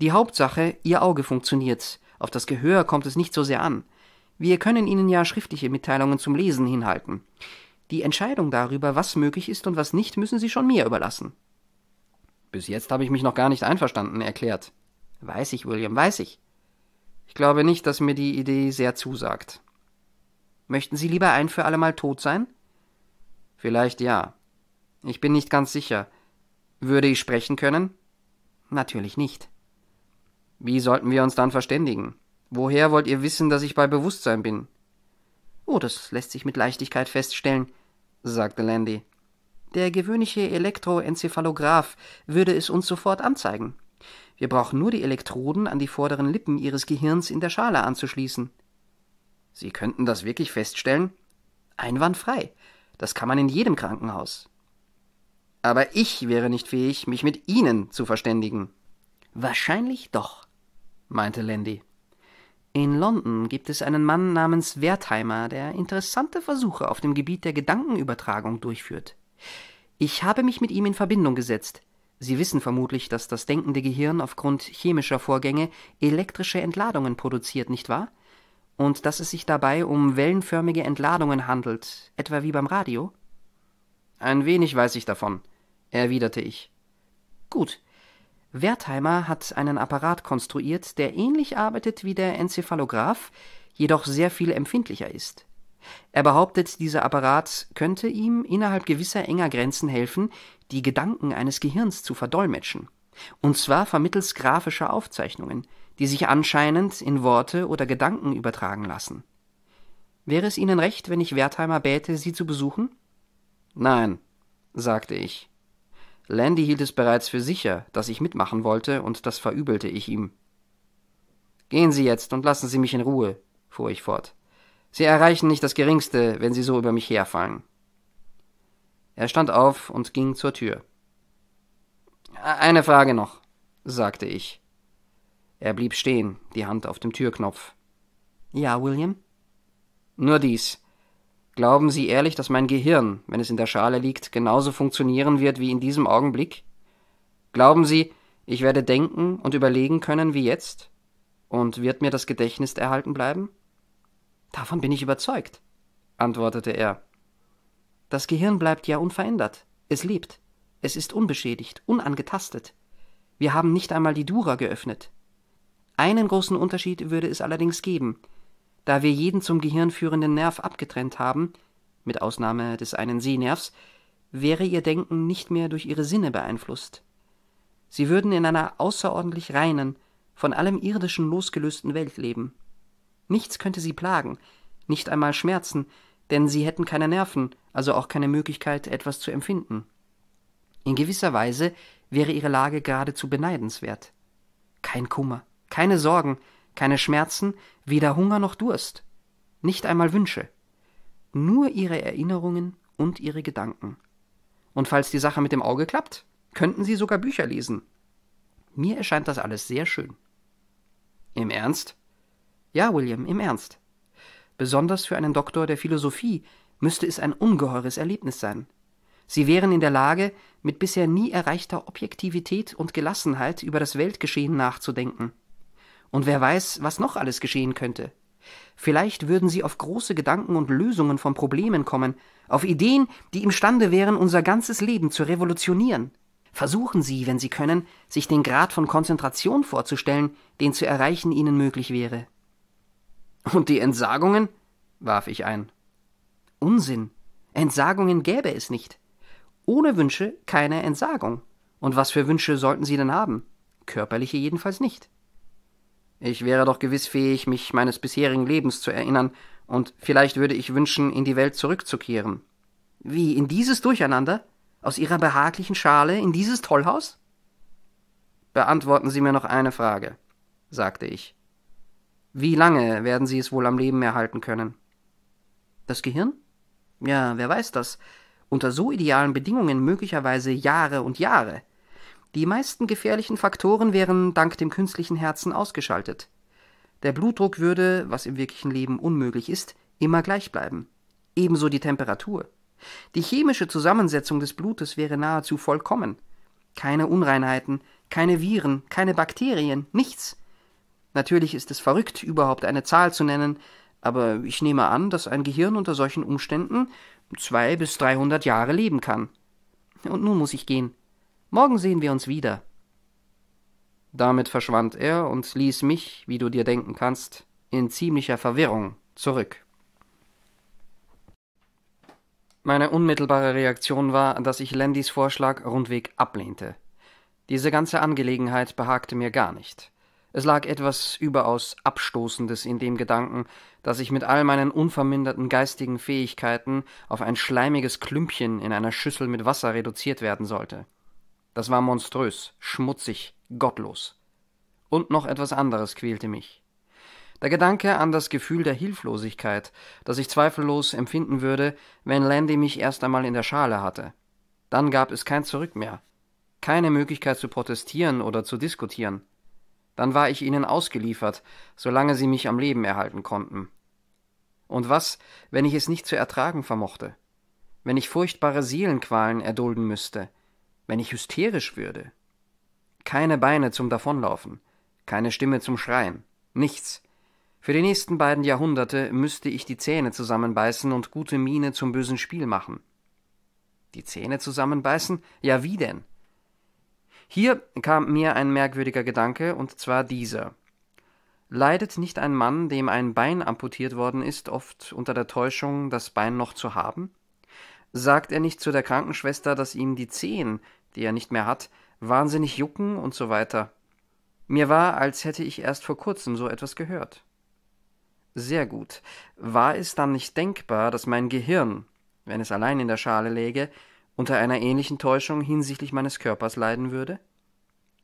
Die Hauptsache, Ihr Auge funktioniert. Auf das Gehör kommt es nicht so sehr an. Wir können Ihnen ja schriftliche Mitteilungen zum Lesen hinhalten. Die Entscheidung darüber, was möglich ist und was nicht, müssen Sie schon mir überlassen. Bis jetzt habe ich mich noch gar nicht einverstanden erklärt. Weiß ich, William, weiß ich. Ich glaube nicht, dass mir die Idee sehr zusagt. Möchten Sie lieber ein für allemal tot sein? Vielleicht ja. Ich bin nicht ganz sicher. Würde ich sprechen können? Natürlich nicht. Wie sollten wir uns dann verständigen? Woher wollt ihr wissen, dass ich bei Bewusstsein bin? Oh, das lässt sich mit Leichtigkeit feststellen, sagte Landy. Der gewöhnliche Elektroenzephalograph würde es uns sofort anzeigen. Wir brauchen nur die Elektroden an die vorderen Lippen Ihres Gehirns in der Schale anzuschließen. Sie könnten das wirklich feststellen? Einwandfrei. Das kann man in jedem Krankenhaus. Aber ich wäre nicht fähig, mich mit Ihnen zu verständigen. Wahrscheinlich doch, meinte Landy. In London gibt es einen Mann namens Wertheimer, der interessante Versuche auf dem Gebiet der Gedankenübertragung durchführt. Ich habe mich mit ihm in Verbindung gesetzt. Sie wissen vermutlich, dass das denkende Gehirn aufgrund chemischer Vorgänge elektrische Entladungen produziert, nicht wahr? Und dass es sich dabei um wellenförmige Entladungen handelt, etwa wie beim Radio? Ein wenig weiß ich davon, erwiderte ich. Gut, Wertheimer hat einen Apparat konstruiert, der ähnlich arbeitet wie der Enzephalograph, jedoch sehr viel empfindlicher ist. Er behauptet, dieser Apparat könnte ihm innerhalb gewisser enger Grenzen helfen, die Gedanken eines Gehirns zu verdolmetschen, und zwar vermittels grafischer Aufzeichnungen, die sich anscheinend in Worte oder Gedanken übertragen lassen. Wäre es Ihnen recht, wenn ich Wertheimer bäte, Sie zu besuchen? Nein, sagte ich. Landy hielt es bereits für sicher, dass ich mitmachen wollte, und das verübelte ich ihm. Gehen Sie jetzt und lassen Sie mich in Ruhe, fuhr ich fort. Sie erreichen nicht das geringste, wenn Sie so über mich herfallen. Er stand auf und ging zur Tür. Eine Frage noch, sagte ich. Er blieb stehen, die Hand auf dem Türknopf. Ja, William? Nur dies. Glauben Sie ehrlich, dass mein Gehirn, wenn es in der Schale liegt, genauso funktionieren wird wie in diesem Augenblick? Glauben Sie, ich werde denken und überlegen können wie jetzt? Und wird mir das Gedächtnis erhalten bleiben? Davon bin ich überzeugt, antwortete er. Das Gehirn bleibt ja unverändert. Es lebt. Es ist unbeschädigt, unangetastet. Wir haben nicht einmal die Dura geöffnet. Einen großen Unterschied würde es allerdings geben – da wir jeden zum Gehirn führenden Nerv abgetrennt haben, mit Ausnahme des einen Sehnervs, wäre ihr Denken nicht mehr durch ihre Sinne beeinflusst. Sie würden in einer außerordentlich reinen, von allem Irdischen losgelösten Welt leben. Nichts könnte sie plagen, nicht einmal schmerzen, denn sie hätten keine Nerven, also auch keine Möglichkeit, etwas zu empfinden. In gewisser Weise wäre ihre Lage geradezu beneidenswert. Kein Kummer, keine Sorgen, keine Schmerzen, weder Hunger noch Durst, nicht einmal Wünsche, nur ihre Erinnerungen und ihre Gedanken. Und falls die Sache mit dem Auge klappt, könnten sie sogar Bücher lesen. Mir erscheint das alles sehr schön. Im Ernst? Ja, William, im Ernst. Besonders für einen Doktor der Philosophie müsste es ein ungeheures Erlebnis sein. Sie wären in der Lage, mit bisher nie erreichter Objektivität und Gelassenheit über das Weltgeschehen nachzudenken. Und wer weiß, was noch alles geschehen könnte. Vielleicht würden sie auf große Gedanken und Lösungen von Problemen kommen, auf Ideen, die imstande wären, unser ganzes Leben zu revolutionieren. Versuchen Sie, wenn Sie können, sich den Grad von Konzentration vorzustellen, den zu erreichen Ihnen möglich wäre. Und die Entsagungen? warf ich ein. Unsinn. Entsagungen gäbe es nicht. Ohne Wünsche keine Entsagung. Und was für Wünsche sollten Sie denn haben? Körperliche jedenfalls nicht. Ich wäre doch gewiss fähig, mich meines bisherigen Lebens zu erinnern, und vielleicht würde ich wünschen, in die Welt zurückzukehren. Wie, in dieses Durcheinander? Aus Ihrer behaglichen Schale in dieses Tollhaus? Beantworten Sie mir noch eine Frage, sagte ich. Wie lange werden Sie es wohl am Leben erhalten können? Das Gehirn? Ja, wer weiß das? Unter so idealen Bedingungen möglicherweise Jahre und Jahre. Die meisten gefährlichen Faktoren wären dank dem künstlichen Herzen ausgeschaltet. Der Blutdruck würde, was im wirklichen Leben unmöglich ist, immer gleich bleiben. Ebenso die Temperatur. Die chemische Zusammensetzung des Blutes wäre nahezu vollkommen. Keine Unreinheiten, keine Viren, keine Bakterien, nichts. Natürlich ist es verrückt, überhaupt eine Zahl zu nennen, aber ich nehme an, dass ein Gehirn unter solchen Umständen zwei bis dreihundert Jahre leben kann. Und nun muss ich gehen. Morgen sehen wir uns wieder. Damit verschwand er und ließ mich, wie du dir denken kannst, in ziemlicher Verwirrung zurück. Meine unmittelbare Reaktion war, dass ich Landys Vorschlag rundweg ablehnte. Diese ganze Angelegenheit behagte mir gar nicht. Es lag etwas überaus Abstoßendes in dem Gedanken, dass ich mit all meinen unverminderten geistigen Fähigkeiten auf ein schleimiges Klümpchen in einer Schüssel mit Wasser reduziert werden sollte. Das war monströs, schmutzig, gottlos. Und noch etwas anderes quälte mich. Der Gedanke an das Gefühl der Hilflosigkeit, das ich zweifellos empfinden würde, wenn Landy mich erst einmal in der Schale hatte. Dann gab es kein Zurück mehr, keine Möglichkeit zu protestieren oder zu diskutieren. Dann war ich ihnen ausgeliefert, solange sie mich am Leben erhalten konnten. Und was, wenn ich es nicht zu ertragen vermochte? Wenn ich furchtbare Seelenqualen erdulden müsste, wenn ich hysterisch würde. Keine Beine zum Davonlaufen, keine Stimme zum Schreien, nichts. Für die nächsten beiden Jahrhunderte müsste ich die Zähne zusammenbeißen und gute Miene zum bösen Spiel machen. Die Zähne zusammenbeißen? Ja, wie denn? Hier kam mir ein merkwürdiger Gedanke, und zwar dieser. Leidet nicht ein Mann, dem ein Bein amputiert worden ist, oft unter der Täuschung, das Bein noch zu haben? sagt er nicht zu der Krankenschwester, dass ihm die Zehen, die er nicht mehr hat, wahnsinnig jucken und so weiter? Mir war, als hätte ich erst vor kurzem so etwas gehört. Sehr gut. War es dann nicht denkbar, dass mein Gehirn, wenn es allein in der Schale läge, unter einer ähnlichen Täuschung hinsichtlich meines Körpers leiden würde?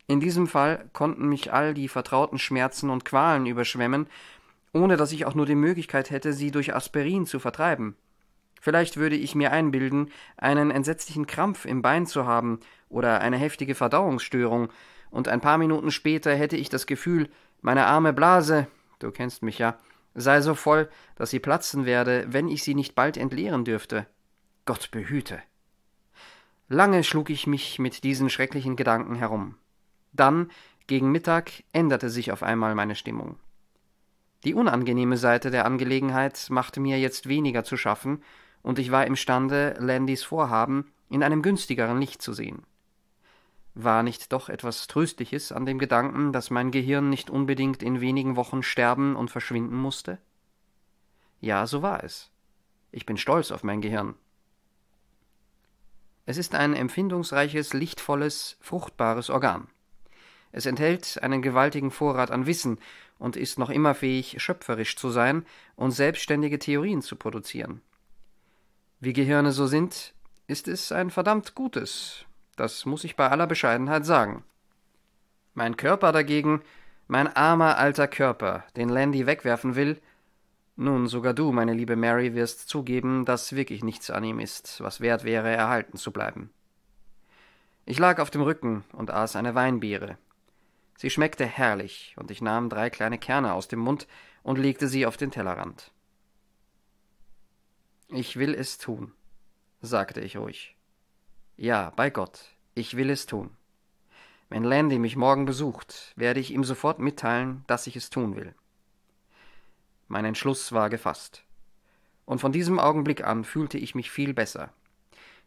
In diesem Fall konnten mich all die vertrauten Schmerzen und Qualen überschwemmen, ohne dass ich auch nur die Möglichkeit hätte, sie durch Aspirin zu vertreiben. Vielleicht würde ich mir einbilden, einen entsetzlichen Krampf im Bein zu haben oder eine heftige Verdauungsstörung, und ein paar Minuten später hätte ich das Gefühl, meine arme Blase, du kennst mich ja, sei so voll, dass sie platzen werde, wenn ich sie nicht bald entleeren dürfte. Gott behüte. Lange schlug ich mich mit diesen schrecklichen Gedanken herum. Dann, gegen Mittag, änderte sich auf einmal meine Stimmung. Die unangenehme Seite der Angelegenheit machte mir jetzt weniger zu schaffen, und ich war imstande, Landys Vorhaben in einem günstigeren Licht zu sehen. War nicht doch etwas Tröstliches an dem Gedanken, dass mein Gehirn nicht unbedingt in wenigen Wochen sterben und verschwinden musste? Ja, so war es. Ich bin stolz auf mein Gehirn. Es ist ein empfindungsreiches, lichtvolles, fruchtbares Organ. Es enthält einen gewaltigen Vorrat an Wissen und ist noch immer fähig, schöpferisch zu sein und selbstständige Theorien zu produzieren. Wie Gehirne so sind, ist es ein verdammt gutes. Das muss ich bei aller Bescheidenheit sagen. Mein Körper dagegen, mein armer alter Körper, den Landy wegwerfen will, nun, sogar du, meine liebe Mary, wirst zugeben, dass wirklich nichts an ihm ist, was wert wäre, erhalten zu bleiben. Ich lag auf dem Rücken und aß eine Weinbiere. Sie schmeckte herrlich, und ich nahm drei kleine Kerne aus dem Mund und legte sie auf den Tellerrand. Ich will es tun, sagte ich ruhig. Ja, bei Gott, ich will es tun. Wenn Landy mich morgen besucht, werde ich ihm sofort mitteilen, dass ich es tun will. Mein Entschluss war gefasst. Und von diesem Augenblick an fühlte ich mich viel besser.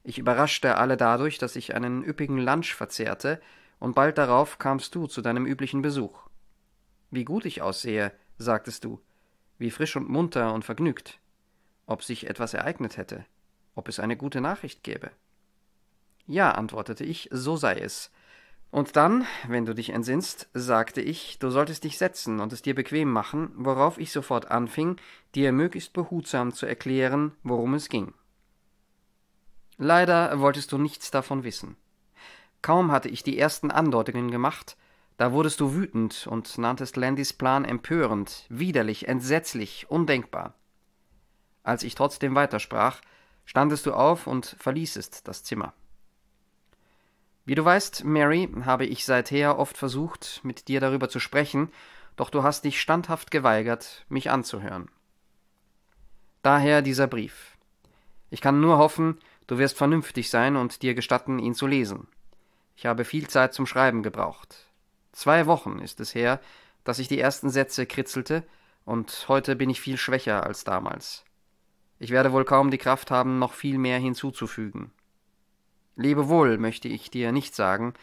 Ich überraschte alle dadurch, dass ich einen üppigen Lunch verzehrte, und bald darauf kamst du zu deinem üblichen Besuch. Wie gut ich aussehe, sagtest du, wie frisch und munter und vergnügt ob sich etwas ereignet hätte, ob es eine gute Nachricht gäbe. Ja, antwortete ich, so sei es. Und dann, wenn du dich entsinnst, sagte ich, du solltest dich setzen und es dir bequem machen, worauf ich sofort anfing, dir möglichst behutsam zu erklären, worum es ging. Leider wolltest du nichts davon wissen. Kaum hatte ich die ersten Andeutungen gemacht, da wurdest du wütend und nanntest Landys Plan empörend, widerlich, entsetzlich, undenkbar. Als ich trotzdem weitersprach, standest du auf und verließest das Zimmer. Wie du weißt, Mary, habe ich seither oft versucht, mit dir darüber zu sprechen, doch du hast dich standhaft geweigert, mich anzuhören. Daher dieser Brief. Ich kann nur hoffen, du wirst vernünftig sein und dir gestatten, ihn zu lesen. Ich habe viel Zeit zum Schreiben gebraucht. Zwei Wochen ist es her, dass ich die ersten Sätze kritzelte, und heute bin ich viel schwächer als damals. Ich werde wohl kaum die Kraft haben, noch viel mehr hinzuzufügen. Lebe wohl, möchte ich dir nicht sagen,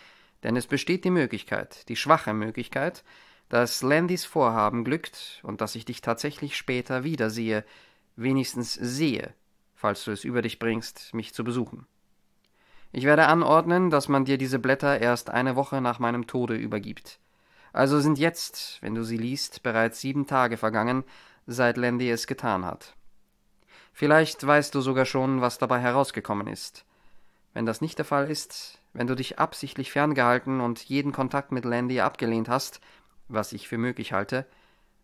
denn es besteht die Möglichkeit, die schwache Möglichkeit, dass Landys Vorhaben glückt und dass ich dich tatsächlich später wiedersehe, wenigstens sehe, falls du es über dich bringst, mich zu besuchen. Ich werde anordnen, dass man dir diese Blätter erst eine Woche nach meinem Tode übergibt. Also sind jetzt, wenn du sie liest, bereits sieben Tage vergangen, seit Landy es getan hat. Vielleicht weißt du sogar schon, was dabei herausgekommen ist. Wenn das nicht der Fall ist, wenn du dich absichtlich ferngehalten und jeden Kontakt mit Landy abgelehnt hast, was ich für möglich halte,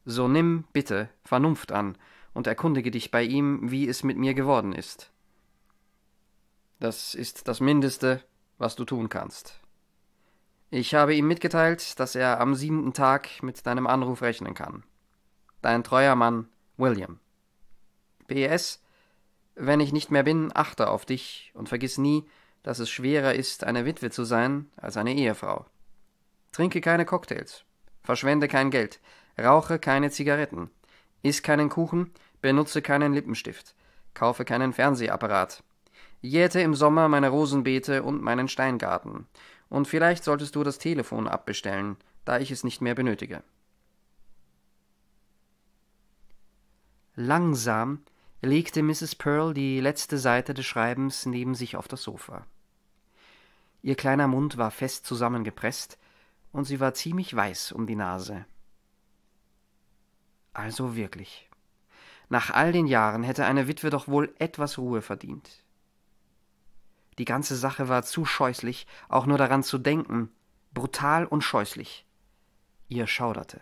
so nimm bitte Vernunft an und erkundige dich bei ihm, wie es mit mir geworden ist. Das ist das Mindeste, was du tun kannst. Ich habe ihm mitgeteilt, dass er am siebenten Tag mit deinem Anruf rechnen kann. Dein treuer Mann William. PS wenn ich nicht mehr bin, achte auf dich und vergiss nie, dass es schwerer ist, eine Witwe zu sein, als eine Ehefrau. Trinke keine Cocktails, verschwende kein Geld, rauche keine Zigaretten, iss keinen Kuchen, benutze keinen Lippenstift, kaufe keinen Fernsehapparat. Jäte im Sommer meine Rosenbeete und meinen Steingarten. Und vielleicht solltest du das Telefon abbestellen, da ich es nicht mehr benötige. Langsam legte Mrs. Pearl die letzte Seite des Schreibens neben sich auf das Sofa. Ihr kleiner Mund war fest zusammengepresst und sie war ziemlich weiß um die Nase. Also wirklich. Nach all den Jahren hätte eine Witwe doch wohl etwas Ruhe verdient. Die ganze Sache war zu scheußlich, auch nur daran zu denken, brutal und scheußlich. Ihr schauderte.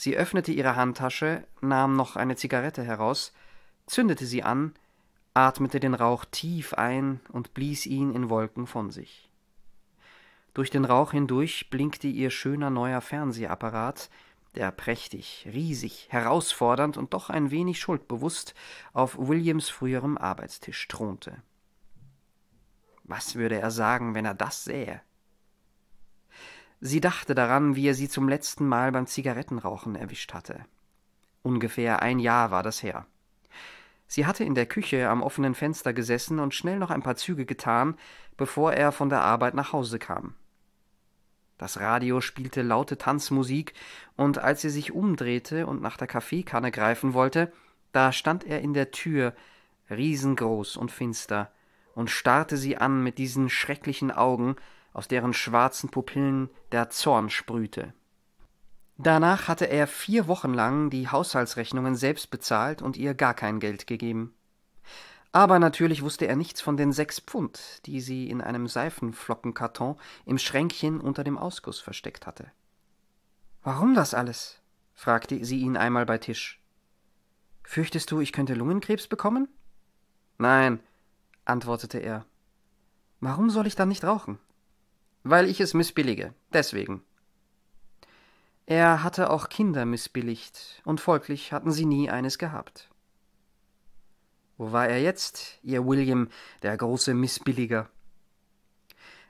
Sie öffnete ihre Handtasche, nahm noch eine Zigarette heraus, zündete sie an, atmete den Rauch tief ein und blies ihn in Wolken von sich. Durch den Rauch hindurch blinkte ihr schöner neuer Fernsehapparat, der prächtig, riesig, herausfordernd und doch ein wenig schuldbewusst auf Williams früherem Arbeitstisch thronte. Was würde er sagen, wenn er das sähe? Sie dachte daran, wie er sie zum letzten Mal beim Zigarettenrauchen erwischt hatte. Ungefähr ein Jahr war das her. Sie hatte in der Küche am offenen Fenster gesessen und schnell noch ein paar Züge getan, bevor er von der Arbeit nach Hause kam. Das Radio spielte laute Tanzmusik, und als sie sich umdrehte und nach der Kaffeekanne greifen wollte, da stand er in der Tür, riesengroß und finster, und starrte sie an mit diesen schrecklichen Augen, aus deren schwarzen Pupillen der Zorn sprühte. Danach hatte er vier Wochen lang die Haushaltsrechnungen selbst bezahlt und ihr gar kein Geld gegeben. Aber natürlich wusste er nichts von den sechs Pfund, die sie in einem Seifenflockenkarton im Schränkchen unter dem Ausguss versteckt hatte. Warum das alles? fragte sie ihn einmal bei Tisch. Fürchtest du, ich könnte Lungenkrebs bekommen? Nein, antwortete er. Warum soll ich dann nicht rauchen? Weil ich es missbillige. Deswegen. Er hatte auch Kinder missbilligt, und folglich hatten sie nie eines gehabt. Wo war er jetzt, ihr William, der große Missbilliger?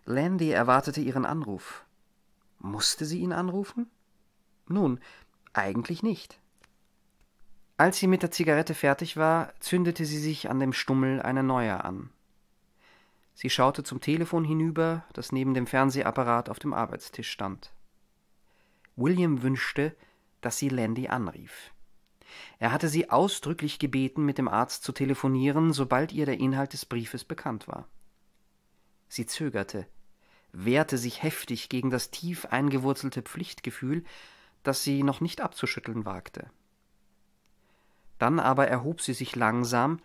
Landy erwartete ihren Anruf. Musste sie ihn anrufen? Nun, eigentlich nicht. Als sie mit der Zigarette fertig war, zündete sie sich an dem Stummel eine neue an. Sie schaute zum Telefon hinüber, das neben dem Fernsehapparat auf dem Arbeitstisch stand. William wünschte, dass sie Landy anrief. Er hatte sie ausdrücklich gebeten, mit dem Arzt zu telefonieren, sobald ihr der Inhalt des Briefes bekannt war. Sie zögerte, wehrte sich heftig gegen das tief eingewurzelte Pflichtgefühl, das sie noch nicht abzuschütteln wagte. Dann aber erhob sie sich langsam,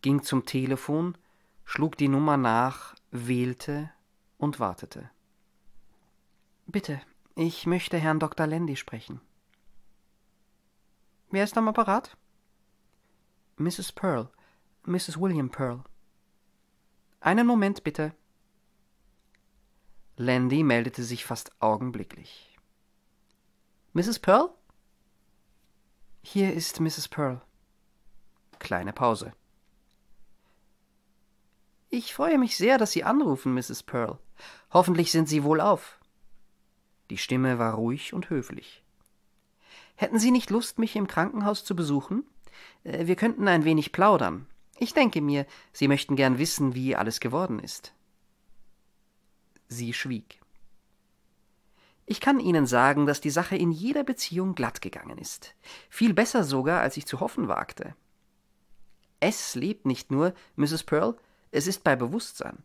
ging zum Telefon schlug die Nummer nach, wählte und wartete. Bitte, ich möchte Herrn Dr. Landy sprechen. Wer ist am Apparat? Mrs. Pearl, Mrs. William Pearl. Einen Moment bitte. Landy meldete sich fast augenblicklich. Mrs. Pearl? Hier ist Mrs. Pearl. Kleine Pause. Ich freue mich sehr, dass Sie anrufen, Mrs. Pearl. Hoffentlich sind Sie wohlauf. Die Stimme war ruhig und höflich. Hätten Sie nicht Lust, mich im Krankenhaus zu besuchen? Äh, wir könnten ein wenig plaudern. Ich denke mir, Sie möchten gern wissen, wie alles geworden ist. Sie schwieg. Ich kann Ihnen sagen, dass die Sache in jeder Beziehung glatt gegangen ist. Viel besser sogar, als ich zu hoffen wagte. Es lebt nicht nur, Mrs. Pearl, es ist bei Bewusstsein.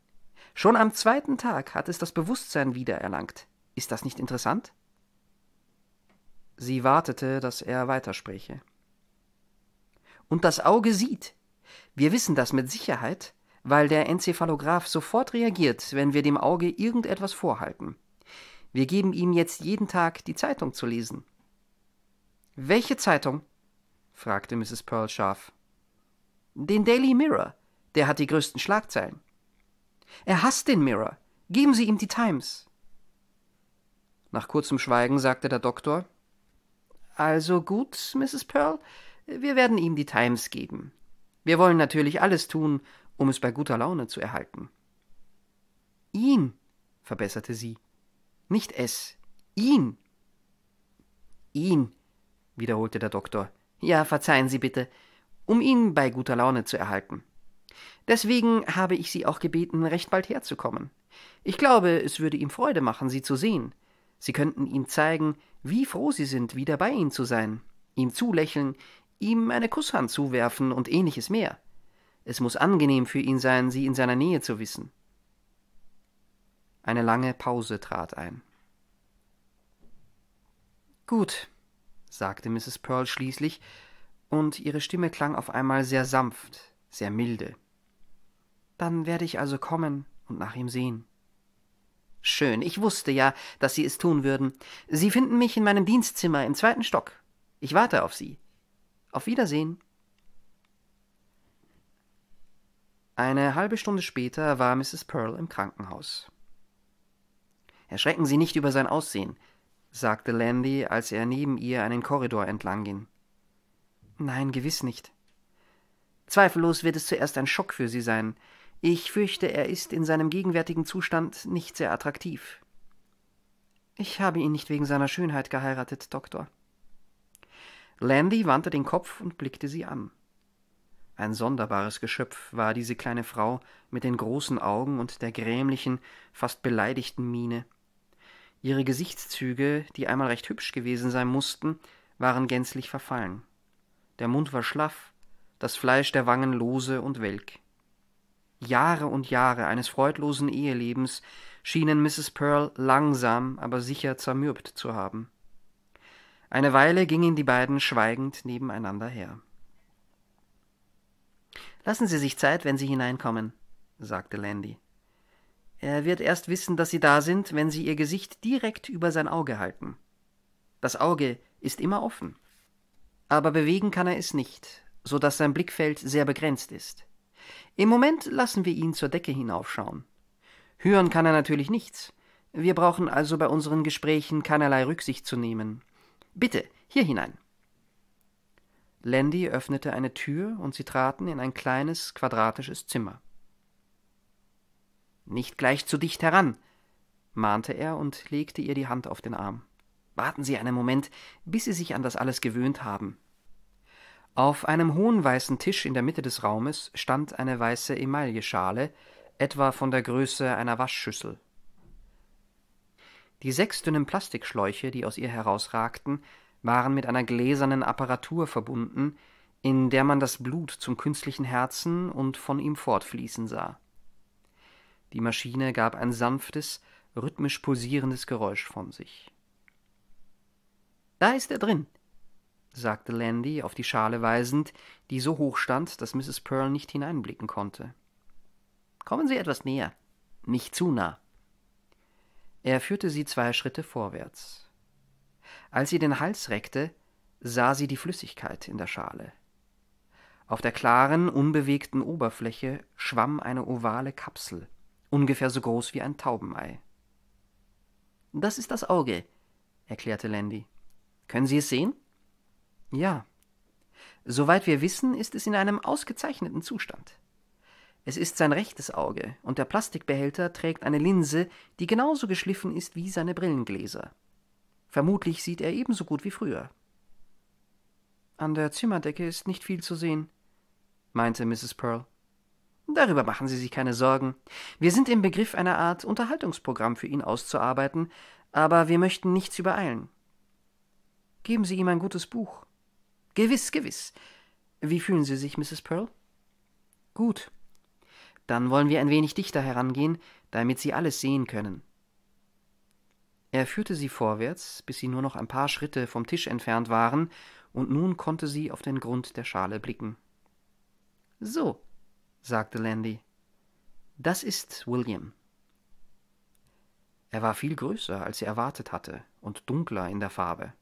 Schon am zweiten Tag hat es das Bewusstsein wiedererlangt. Ist das nicht interessant? Sie wartete, dass er weiterspräche. Und das Auge sieht. Wir wissen das mit Sicherheit, weil der Enzephalograph sofort reagiert, wenn wir dem Auge irgendetwas vorhalten. Wir geben ihm jetzt jeden Tag die Zeitung zu lesen. Welche Zeitung? fragte Mrs. Pearl scharf. Den Daily Mirror. Der hat die größten Schlagzeilen. Er hasst den Mirror. Geben Sie ihm die Times. Nach kurzem Schweigen sagte der Doktor Also gut, Mrs. Pearl, wir werden ihm die Times geben. Wir wollen natürlich alles tun, um es bei guter Laune zu erhalten. Ihn, verbesserte sie. Nicht es, ihn. Ihn, wiederholte der Doktor. Ja, verzeihen Sie bitte, um ihn bei guter Laune zu erhalten. Deswegen habe ich Sie auch gebeten, recht bald herzukommen. Ich glaube, es würde ihm Freude machen, Sie zu sehen. Sie könnten ihm zeigen, wie froh Sie sind, wieder bei Ihnen zu sein, ihm zulächeln, ihm eine Kusshand zuwerfen und ähnliches mehr. Es muss angenehm für ihn sein, Sie in seiner Nähe zu wissen. Eine lange Pause trat ein. Gut, sagte Mrs. Pearl schließlich, und ihre Stimme klang auf einmal sehr sanft, sehr milde. Dann werde ich also kommen und nach ihm sehen. Schön, ich wusste ja, dass Sie es tun würden. Sie finden mich in meinem Dienstzimmer im zweiten Stock. Ich warte auf Sie. Auf Wiedersehen. Eine halbe Stunde später war Mrs. Pearl im Krankenhaus. Erschrecken Sie nicht über sein Aussehen, sagte Landy, als er neben ihr einen Korridor entlang ging. Nein, gewiss nicht. Zweifellos wird es zuerst ein Schock für Sie sein, ich fürchte, er ist in seinem gegenwärtigen Zustand nicht sehr attraktiv. Ich habe ihn nicht wegen seiner Schönheit geheiratet, Doktor. Landy wandte den Kopf und blickte sie an. Ein sonderbares Geschöpf war diese kleine Frau mit den großen Augen und der grämlichen, fast beleidigten Miene. Ihre Gesichtszüge, die einmal recht hübsch gewesen sein mussten, waren gänzlich verfallen. Der Mund war schlaff, das Fleisch der Wangen lose und welk. Jahre und Jahre eines freudlosen Ehelebens schienen Mrs. Pearl langsam, aber sicher zermürbt zu haben. Eine Weile gingen die beiden schweigend nebeneinander her. Lassen Sie sich Zeit, wenn Sie hineinkommen, sagte Landy. Er wird erst wissen, dass Sie da sind, wenn Sie Ihr Gesicht direkt über sein Auge halten. Das Auge ist immer offen. Aber bewegen kann er es nicht, so dass sein Blickfeld sehr begrenzt ist. Im Moment lassen wir ihn zur Decke hinaufschauen. Hören kann er natürlich nichts. Wir brauchen also bei unseren Gesprächen keinerlei Rücksicht zu nehmen. Bitte, hier hinein. Landy öffnete eine Tür und sie traten in ein kleines quadratisches Zimmer. Nicht gleich zu dicht heran, mahnte er und legte ihr die Hand auf den Arm. Warten Sie einen Moment, bis Sie sich an das alles gewöhnt haben. Auf einem hohen weißen Tisch in der Mitte des Raumes stand eine weiße Emailleschale, etwa von der Größe einer Waschschüssel. Die sechs dünnen Plastikschläuche, die aus ihr herausragten, waren mit einer gläsernen Apparatur verbunden, in der man das Blut zum künstlichen Herzen und von ihm fortfließen sah. Die Maschine gab ein sanftes, rhythmisch pulsierendes Geräusch von sich. Da ist er drin, sagte Landy, auf die Schale weisend, die so hoch stand, dass Mrs. Pearl nicht hineinblicken konnte. Kommen Sie etwas näher. Nicht zu nah. Er führte sie zwei Schritte vorwärts. Als sie den Hals reckte, sah sie die Flüssigkeit in der Schale. Auf der klaren, unbewegten Oberfläche schwamm eine ovale Kapsel, ungefähr so groß wie ein Taubenei. Das ist das Auge, erklärte Landy. Können Sie es sehen? Ja. Soweit wir wissen, ist es in einem ausgezeichneten Zustand. Es ist sein rechtes Auge und der Plastikbehälter trägt eine Linse, die genauso geschliffen ist wie seine Brillengläser. Vermutlich sieht er ebenso gut wie früher. An der Zimmerdecke ist nicht viel zu sehen, meinte Mrs. Pearl. Darüber machen Sie sich keine Sorgen. Wir sind im Begriff eine Art Unterhaltungsprogramm für ihn auszuarbeiten, aber wir möchten nichts übereilen. Geben Sie ihm ein gutes Buch. Gewiss, gewiss. Wie fühlen Sie sich, Mrs. Pearl? Gut. Dann wollen wir ein wenig dichter herangehen, damit Sie alles sehen können. Er führte sie vorwärts, bis sie nur noch ein paar Schritte vom Tisch entfernt waren, und nun konnte sie auf den Grund der Schale blicken. So, sagte Landy, das ist William. Er war viel größer, als sie erwartet hatte, und dunkler in der Farbe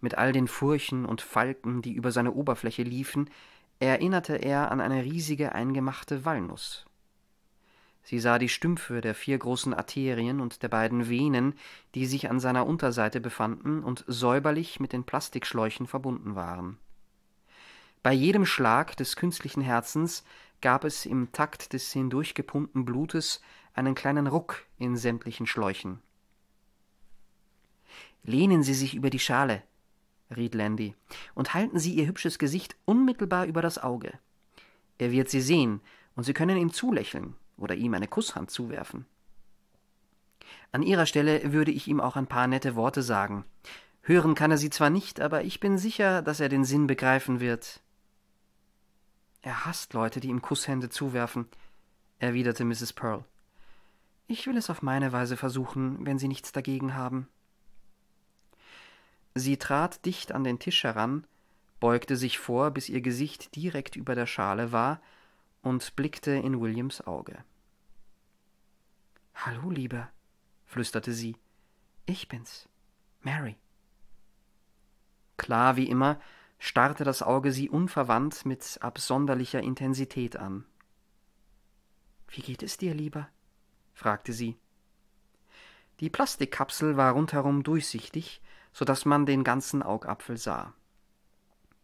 mit all den Furchen und Falken, die über seine Oberfläche liefen, erinnerte er an eine riesige eingemachte Walnuss. Sie sah die Stümpfe der vier großen Arterien und der beiden Venen, die sich an seiner Unterseite befanden und säuberlich mit den Plastikschläuchen verbunden waren. Bei jedem Schlag des künstlichen Herzens gab es im Takt des hindurchgepumpten Blutes einen kleinen Ruck in sämtlichen Schläuchen. Lehnen Sie sich über die Schale, riet Landy, und halten Sie Ihr hübsches Gesicht unmittelbar über das Auge. Er wird Sie sehen, und Sie können ihm zulächeln oder ihm eine Kusshand zuwerfen. An Ihrer Stelle würde ich ihm auch ein paar nette Worte sagen. Hören kann er sie zwar nicht, aber ich bin sicher, dass er den Sinn begreifen wird. Er hasst Leute, die ihm Kusshände zuwerfen, erwiderte Mrs. Pearl. Ich will es auf meine Weise versuchen, wenn Sie nichts dagegen haben. Sie trat dicht an den Tisch heran, beugte sich vor, bis ihr Gesicht direkt über der Schale war, und blickte in Williams Auge. Hallo, Lieber, flüsterte sie. Ich bin's, Mary. Klar wie immer starrte das Auge sie unverwandt mit absonderlicher Intensität an. Wie geht es dir, Lieber? fragte sie. Die Plastikkapsel war rundherum durchsichtig, so dass man den ganzen Augapfel sah.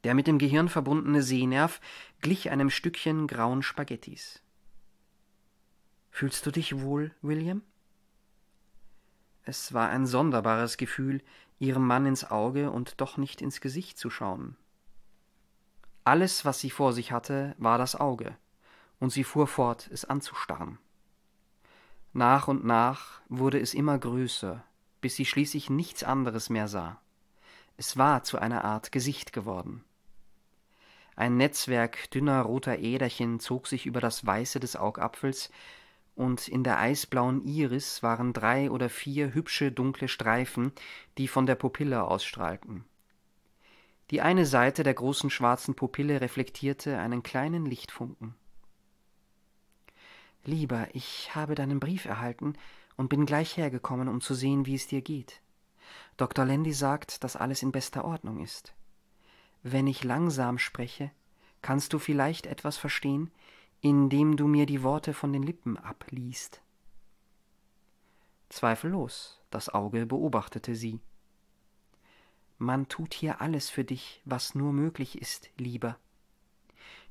Der mit dem Gehirn verbundene Sehnerv glich einem Stückchen grauen Spaghettis. Fühlst du dich wohl, William? Es war ein sonderbares Gefühl, ihrem Mann ins Auge und doch nicht ins Gesicht zu schauen. Alles, was sie vor sich hatte, war das Auge, und sie fuhr fort, es anzustarren. Nach und nach wurde es immer größer, bis sie schließlich nichts anderes mehr sah. Es war zu einer Art Gesicht geworden. Ein Netzwerk dünner roter Äderchen zog sich über das Weiße des Augapfels, und in der eisblauen Iris waren drei oder vier hübsche dunkle Streifen, die von der Pupille ausstrahlten. Die eine Seite der großen schwarzen Pupille reflektierte einen kleinen Lichtfunken. Lieber, ich habe deinen Brief erhalten, und bin gleich hergekommen, um zu sehen, wie es dir geht. Dr. Landy sagt, dass alles in bester Ordnung ist. Wenn ich langsam spreche, kannst du vielleicht etwas verstehen, indem du mir die Worte von den Lippen abliest. Zweifellos, das Auge beobachtete sie. Man tut hier alles für dich, was nur möglich ist, lieber.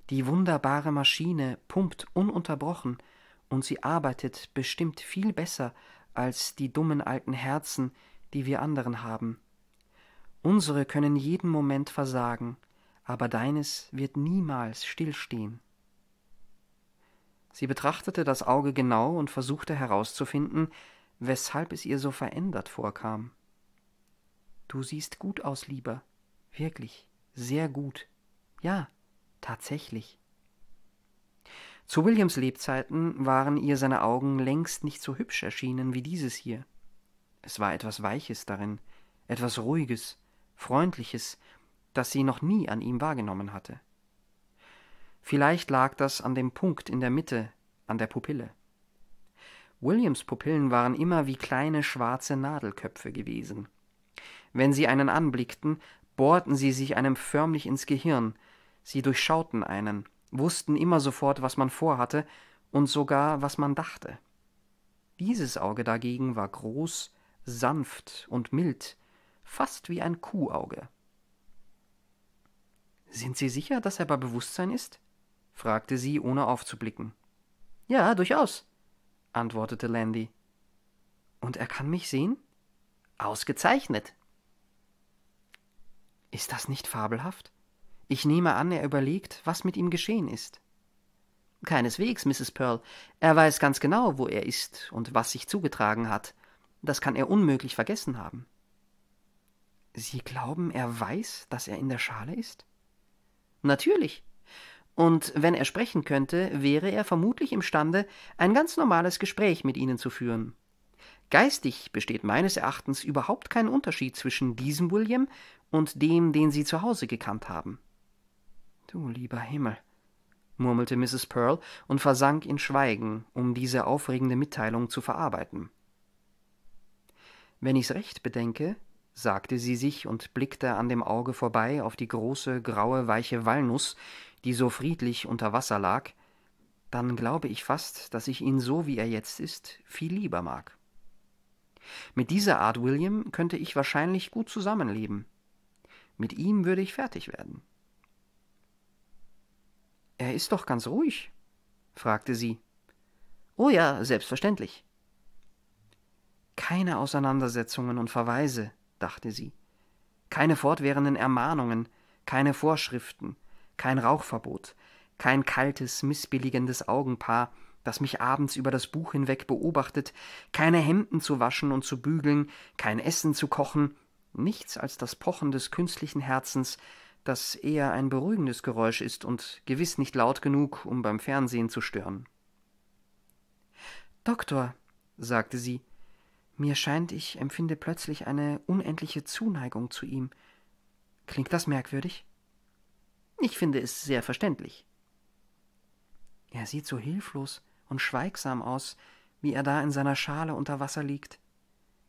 Die wunderbare Maschine pumpt ununterbrochen, und sie arbeitet bestimmt viel besser als die dummen alten Herzen, die wir anderen haben. Unsere können jeden Moment versagen, aber deines wird niemals stillstehen. Sie betrachtete das Auge genau und versuchte herauszufinden, weshalb es ihr so verändert vorkam. Du siehst gut aus, lieber. Wirklich, sehr gut. Ja, tatsächlich. Zu Williams Lebzeiten waren ihr seine Augen längst nicht so hübsch erschienen wie dieses hier. Es war etwas Weiches darin, etwas Ruhiges, Freundliches, das sie noch nie an ihm wahrgenommen hatte. Vielleicht lag das an dem Punkt in der Mitte, an der Pupille. Williams Pupillen waren immer wie kleine schwarze Nadelköpfe gewesen. Wenn sie einen anblickten, bohrten sie sich einem förmlich ins Gehirn, sie durchschauten einen, wussten immer sofort, was man vorhatte und sogar, was man dachte. Dieses Auge dagegen war groß, sanft und mild, fast wie ein Kuhauge. Sind Sie sicher, dass er bei Bewusstsein ist? fragte sie, ohne aufzublicken. Ja, durchaus, antwortete Landy. Und er kann mich sehen? Ausgezeichnet. Ist das nicht fabelhaft? Ich nehme an, er überlegt, was mit ihm geschehen ist. Keineswegs, Mrs. Pearl. Er weiß ganz genau, wo er ist und was sich zugetragen hat. Das kann er unmöglich vergessen haben. Sie glauben, er weiß, dass er in der Schale ist? Natürlich. Und wenn er sprechen könnte, wäre er vermutlich imstande, ein ganz normales Gespräch mit Ihnen zu führen. Geistig besteht meines Erachtens überhaupt kein Unterschied zwischen diesem William und dem, den Sie zu Hause gekannt haben. Du lieber Himmel, murmelte Mrs. Pearl und versank in Schweigen, um diese aufregende Mitteilung zu verarbeiten. Wenn ich's recht bedenke, sagte sie sich und blickte an dem Auge vorbei auf die große, graue, weiche Walnuss, die so friedlich unter Wasser lag, dann glaube ich fast, dass ich ihn so, wie er jetzt ist, viel lieber mag. Mit dieser Art, William, könnte ich wahrscheinlich gut zusammenleben. Mit ihm würde ich fertig werden. Er ist doch ganz ruhig, fragte sie. Oh ja, selbstverständlich. Keine Auseinandersetzungen und Verweise, dachte sie. Keine fortwährenden Ermahnungen, keine Vorschriften, kein Rauchverbot, kein kaltes, missbilligendes Augenpaar, das mich abends über das Buch hinweg beobachtet, keine Hemden zu waschen und zu bügeln, kein Essen zu kochen, nichts als das Pochen des künstlichen Herzens, das eher ein beruhigendes Geräusch ist und gewiss nicht laut genug, um beim Fernsehen zu stören. Doktor, sagte sie, mir scheint, ich empfinde plötzlich eine unendliche Zuneigung zu ihm. Klingt das merkwürdig? Ich finde es sehr verständlich. Er sieht so hilflos und schweigsam aus, wie er da in seiner Schale unter Wasser liegt.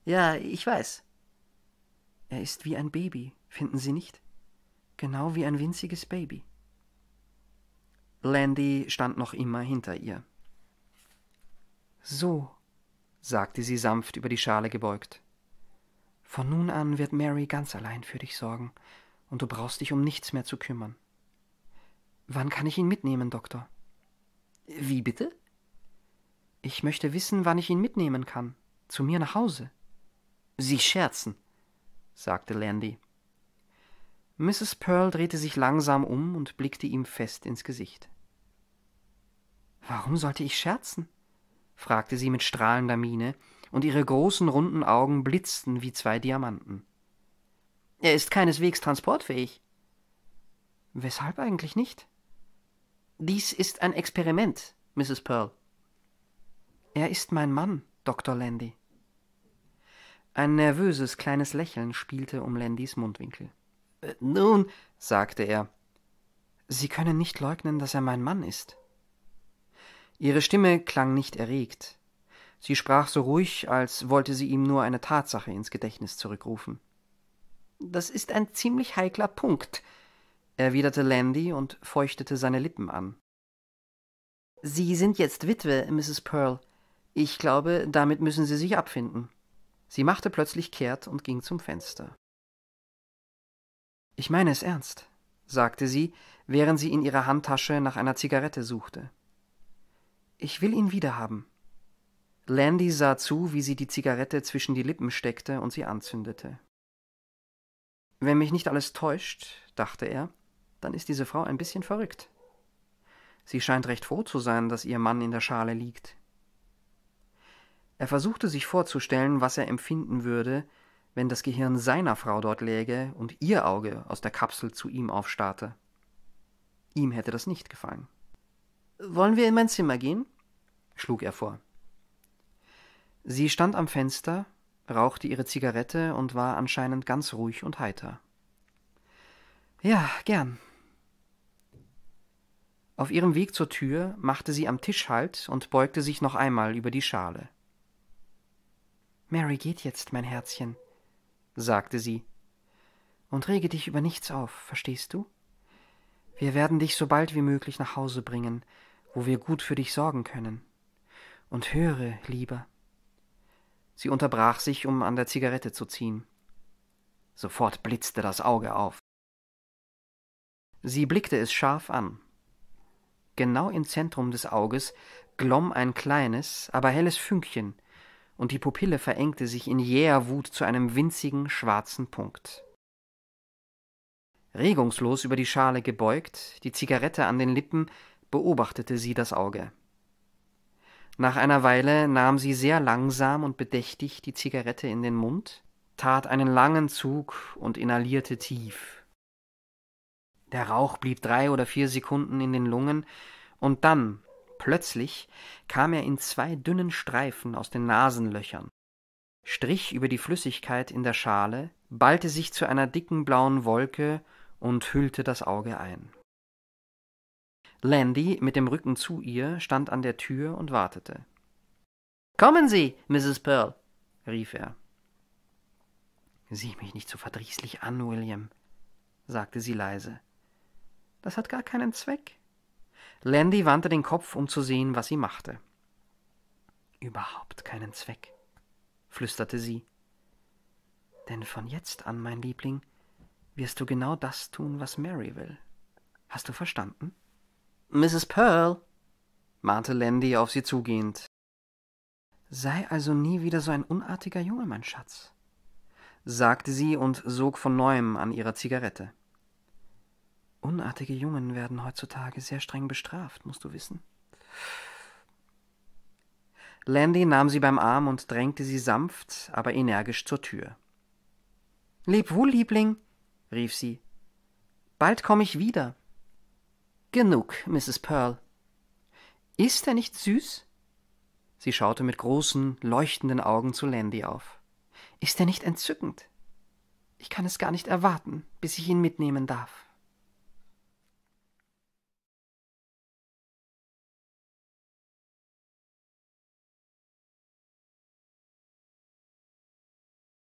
Ja, ich weiß. Er ist wie ein Baby, finden Sie nicht? genau wie ein winziges Baby. Landy stand noch immer hinter ihr. So, sagte sie sanft über die Schale gebeugt. Von nun an wird Mary ganz allein für dich sorgen, und du brauchst dich um nichts mehr zu kümmern. Wann kann ich ihn mitnehmen, Doktor? Wie bitte? Ich möchte wissen, wann ich ihn mitnehmen kann. Zu mir nach Hause. Sie scherzen, sagte Landy. Mrs. Pearl drehte sich langsam um und blickte ihm fest ins Gesicht. Warum sollte ich scherzen? fragte sie mit strahlender Miene, und ihre großen runden Augen blitzten wie zwei Diamanten. Er ist keineswegs transportfähig. Weshalb eigentlich nicht? Dies ist ein Experiment, Mrs. Pearl. Er ist mein Mann, Dr. Landy. Ein nervöses kleines Lächeln spielte um Landys Mundwinkel. Nun, sagte er, Sie können nicht leugnen, dass er mein Mann ist. Ihre Stimme klang nicht erregt. Sie sprach so ruhig, als wollte sie ihm nur eine Tatsache ins Gedächtnis zurückrufen. Das ist ein ziemlich heikler Punkt, erwiderte Landy und feuchtete seine Lippen an. Sie sind jetzt Witwe, Mrs. Pearl. Ich glaube, damit müssen Sie sich abfinden. Sie machte plötzlich kehrt und ging zum Fenster. Ich meine es ernst, sagte sie, während sie in ihrer Handtasche nach einer Zigarette suchte. Ich will ihn wiederhaben. Landy sah zu, wie sie die Zigarette zwischen die Lippen steckte und sie anzündete. Wenn mich nicht alles täuscht, dachte er, dann ist diese Frau ein bisschen verrückt. Sie scheint recht froh zu sein, dass ihr Mann in der Schale liegt. Er versuchte sich vorzustellen, was er empfinden würde, wenn das Gehirn seiner Frau dort läge und ihr Auge aus der Kapsel zu ihm aufstarrte. Ihm hätte das nicht gefallen. Wollen wir in mein Zimmer gehen? schlug er vor. Sie stand am Fenster, rauchte ihre Zigarette und war anscheinend ganz ruhig und heiter. Ja, gern. Auf ihrem Weg zur Tür machte sie am Tisch Halt und beugte sich noch einmal über die Schale. Mary geht jetzt, mein Herzchen, sagte sie. Und rege dich über nichts auf, verstehst du? Wir werden dich so bald wie möglich nach Hause bringen, wo wir gut für dich sorgen können. Und höre, lieber. Sie unterbrach sich, um an der Zigarette zu ziehen. Sofort blitzte das Auge auf. Sie blickte es scharf an. Genau im Zentrum des Auges glomm ein kleines, aber helles Fünkchen, und die Pupille verengte sich in jäher Wut zu einem winzigen schwarzen Punkt. Regungslos über die Schale gebeugt, die Zigarette an den Lippen, beobachtete sie das Auge. Nach einer Weile nahm sie sehr langsam und bedächtig die Zigarette in den Mund, tat einen langen Zug und inhalierte tief. Der Rauch blieb drei oder vier Sekunden in den Lungen, und dann Plötzlich kam er in zwei dünnen Streifen aus den Nasenlöchern, strich über die Flüssigkeit in der Schale, ballte sich zu einer dicken blauen Wolke und hüllte das Auge ein. Landy, mit dem Rücken zu ihr, stand an der Tür und wartete. Kommen Sie, Mrs. Pearl, rief er. Sieh mich nicht so verdrießlich an, William, sagte sie leise. Das hat gar keinen Zweck. Landy wandte den Kopf, um zu sehen, was sie machte. Überhaupt keinen Zweck, flüsterte sie. Denn von jetzt an, mein Liebling, wirst du genau das tun, was Mary will. Hast du verstanden? Mrs. Pearl, mahnte Landy auf sie zugehend. Sei also nie wieder so ein unartiger Junge, mein Schatz, sagte sie und sog von neuem an ihrer Zigarette. Unartige Jungen werden heutzutage sehr streng bestraft, musst du wissen. Landy nahm sie beim Arm und drängte sie sanft, aber energisch zur Tür. Leb wohl, Liebling, rief sie. Bald komme ich wieder. Genug, Mrs. Pearl. Ist er nicht süß? Sie schaute mit großen, leuchtenden Augen zu Landy auf. Ist er nicht entzückend? Ich kann es gar nicht erwarten, bis ich ihn mitnehmen darf.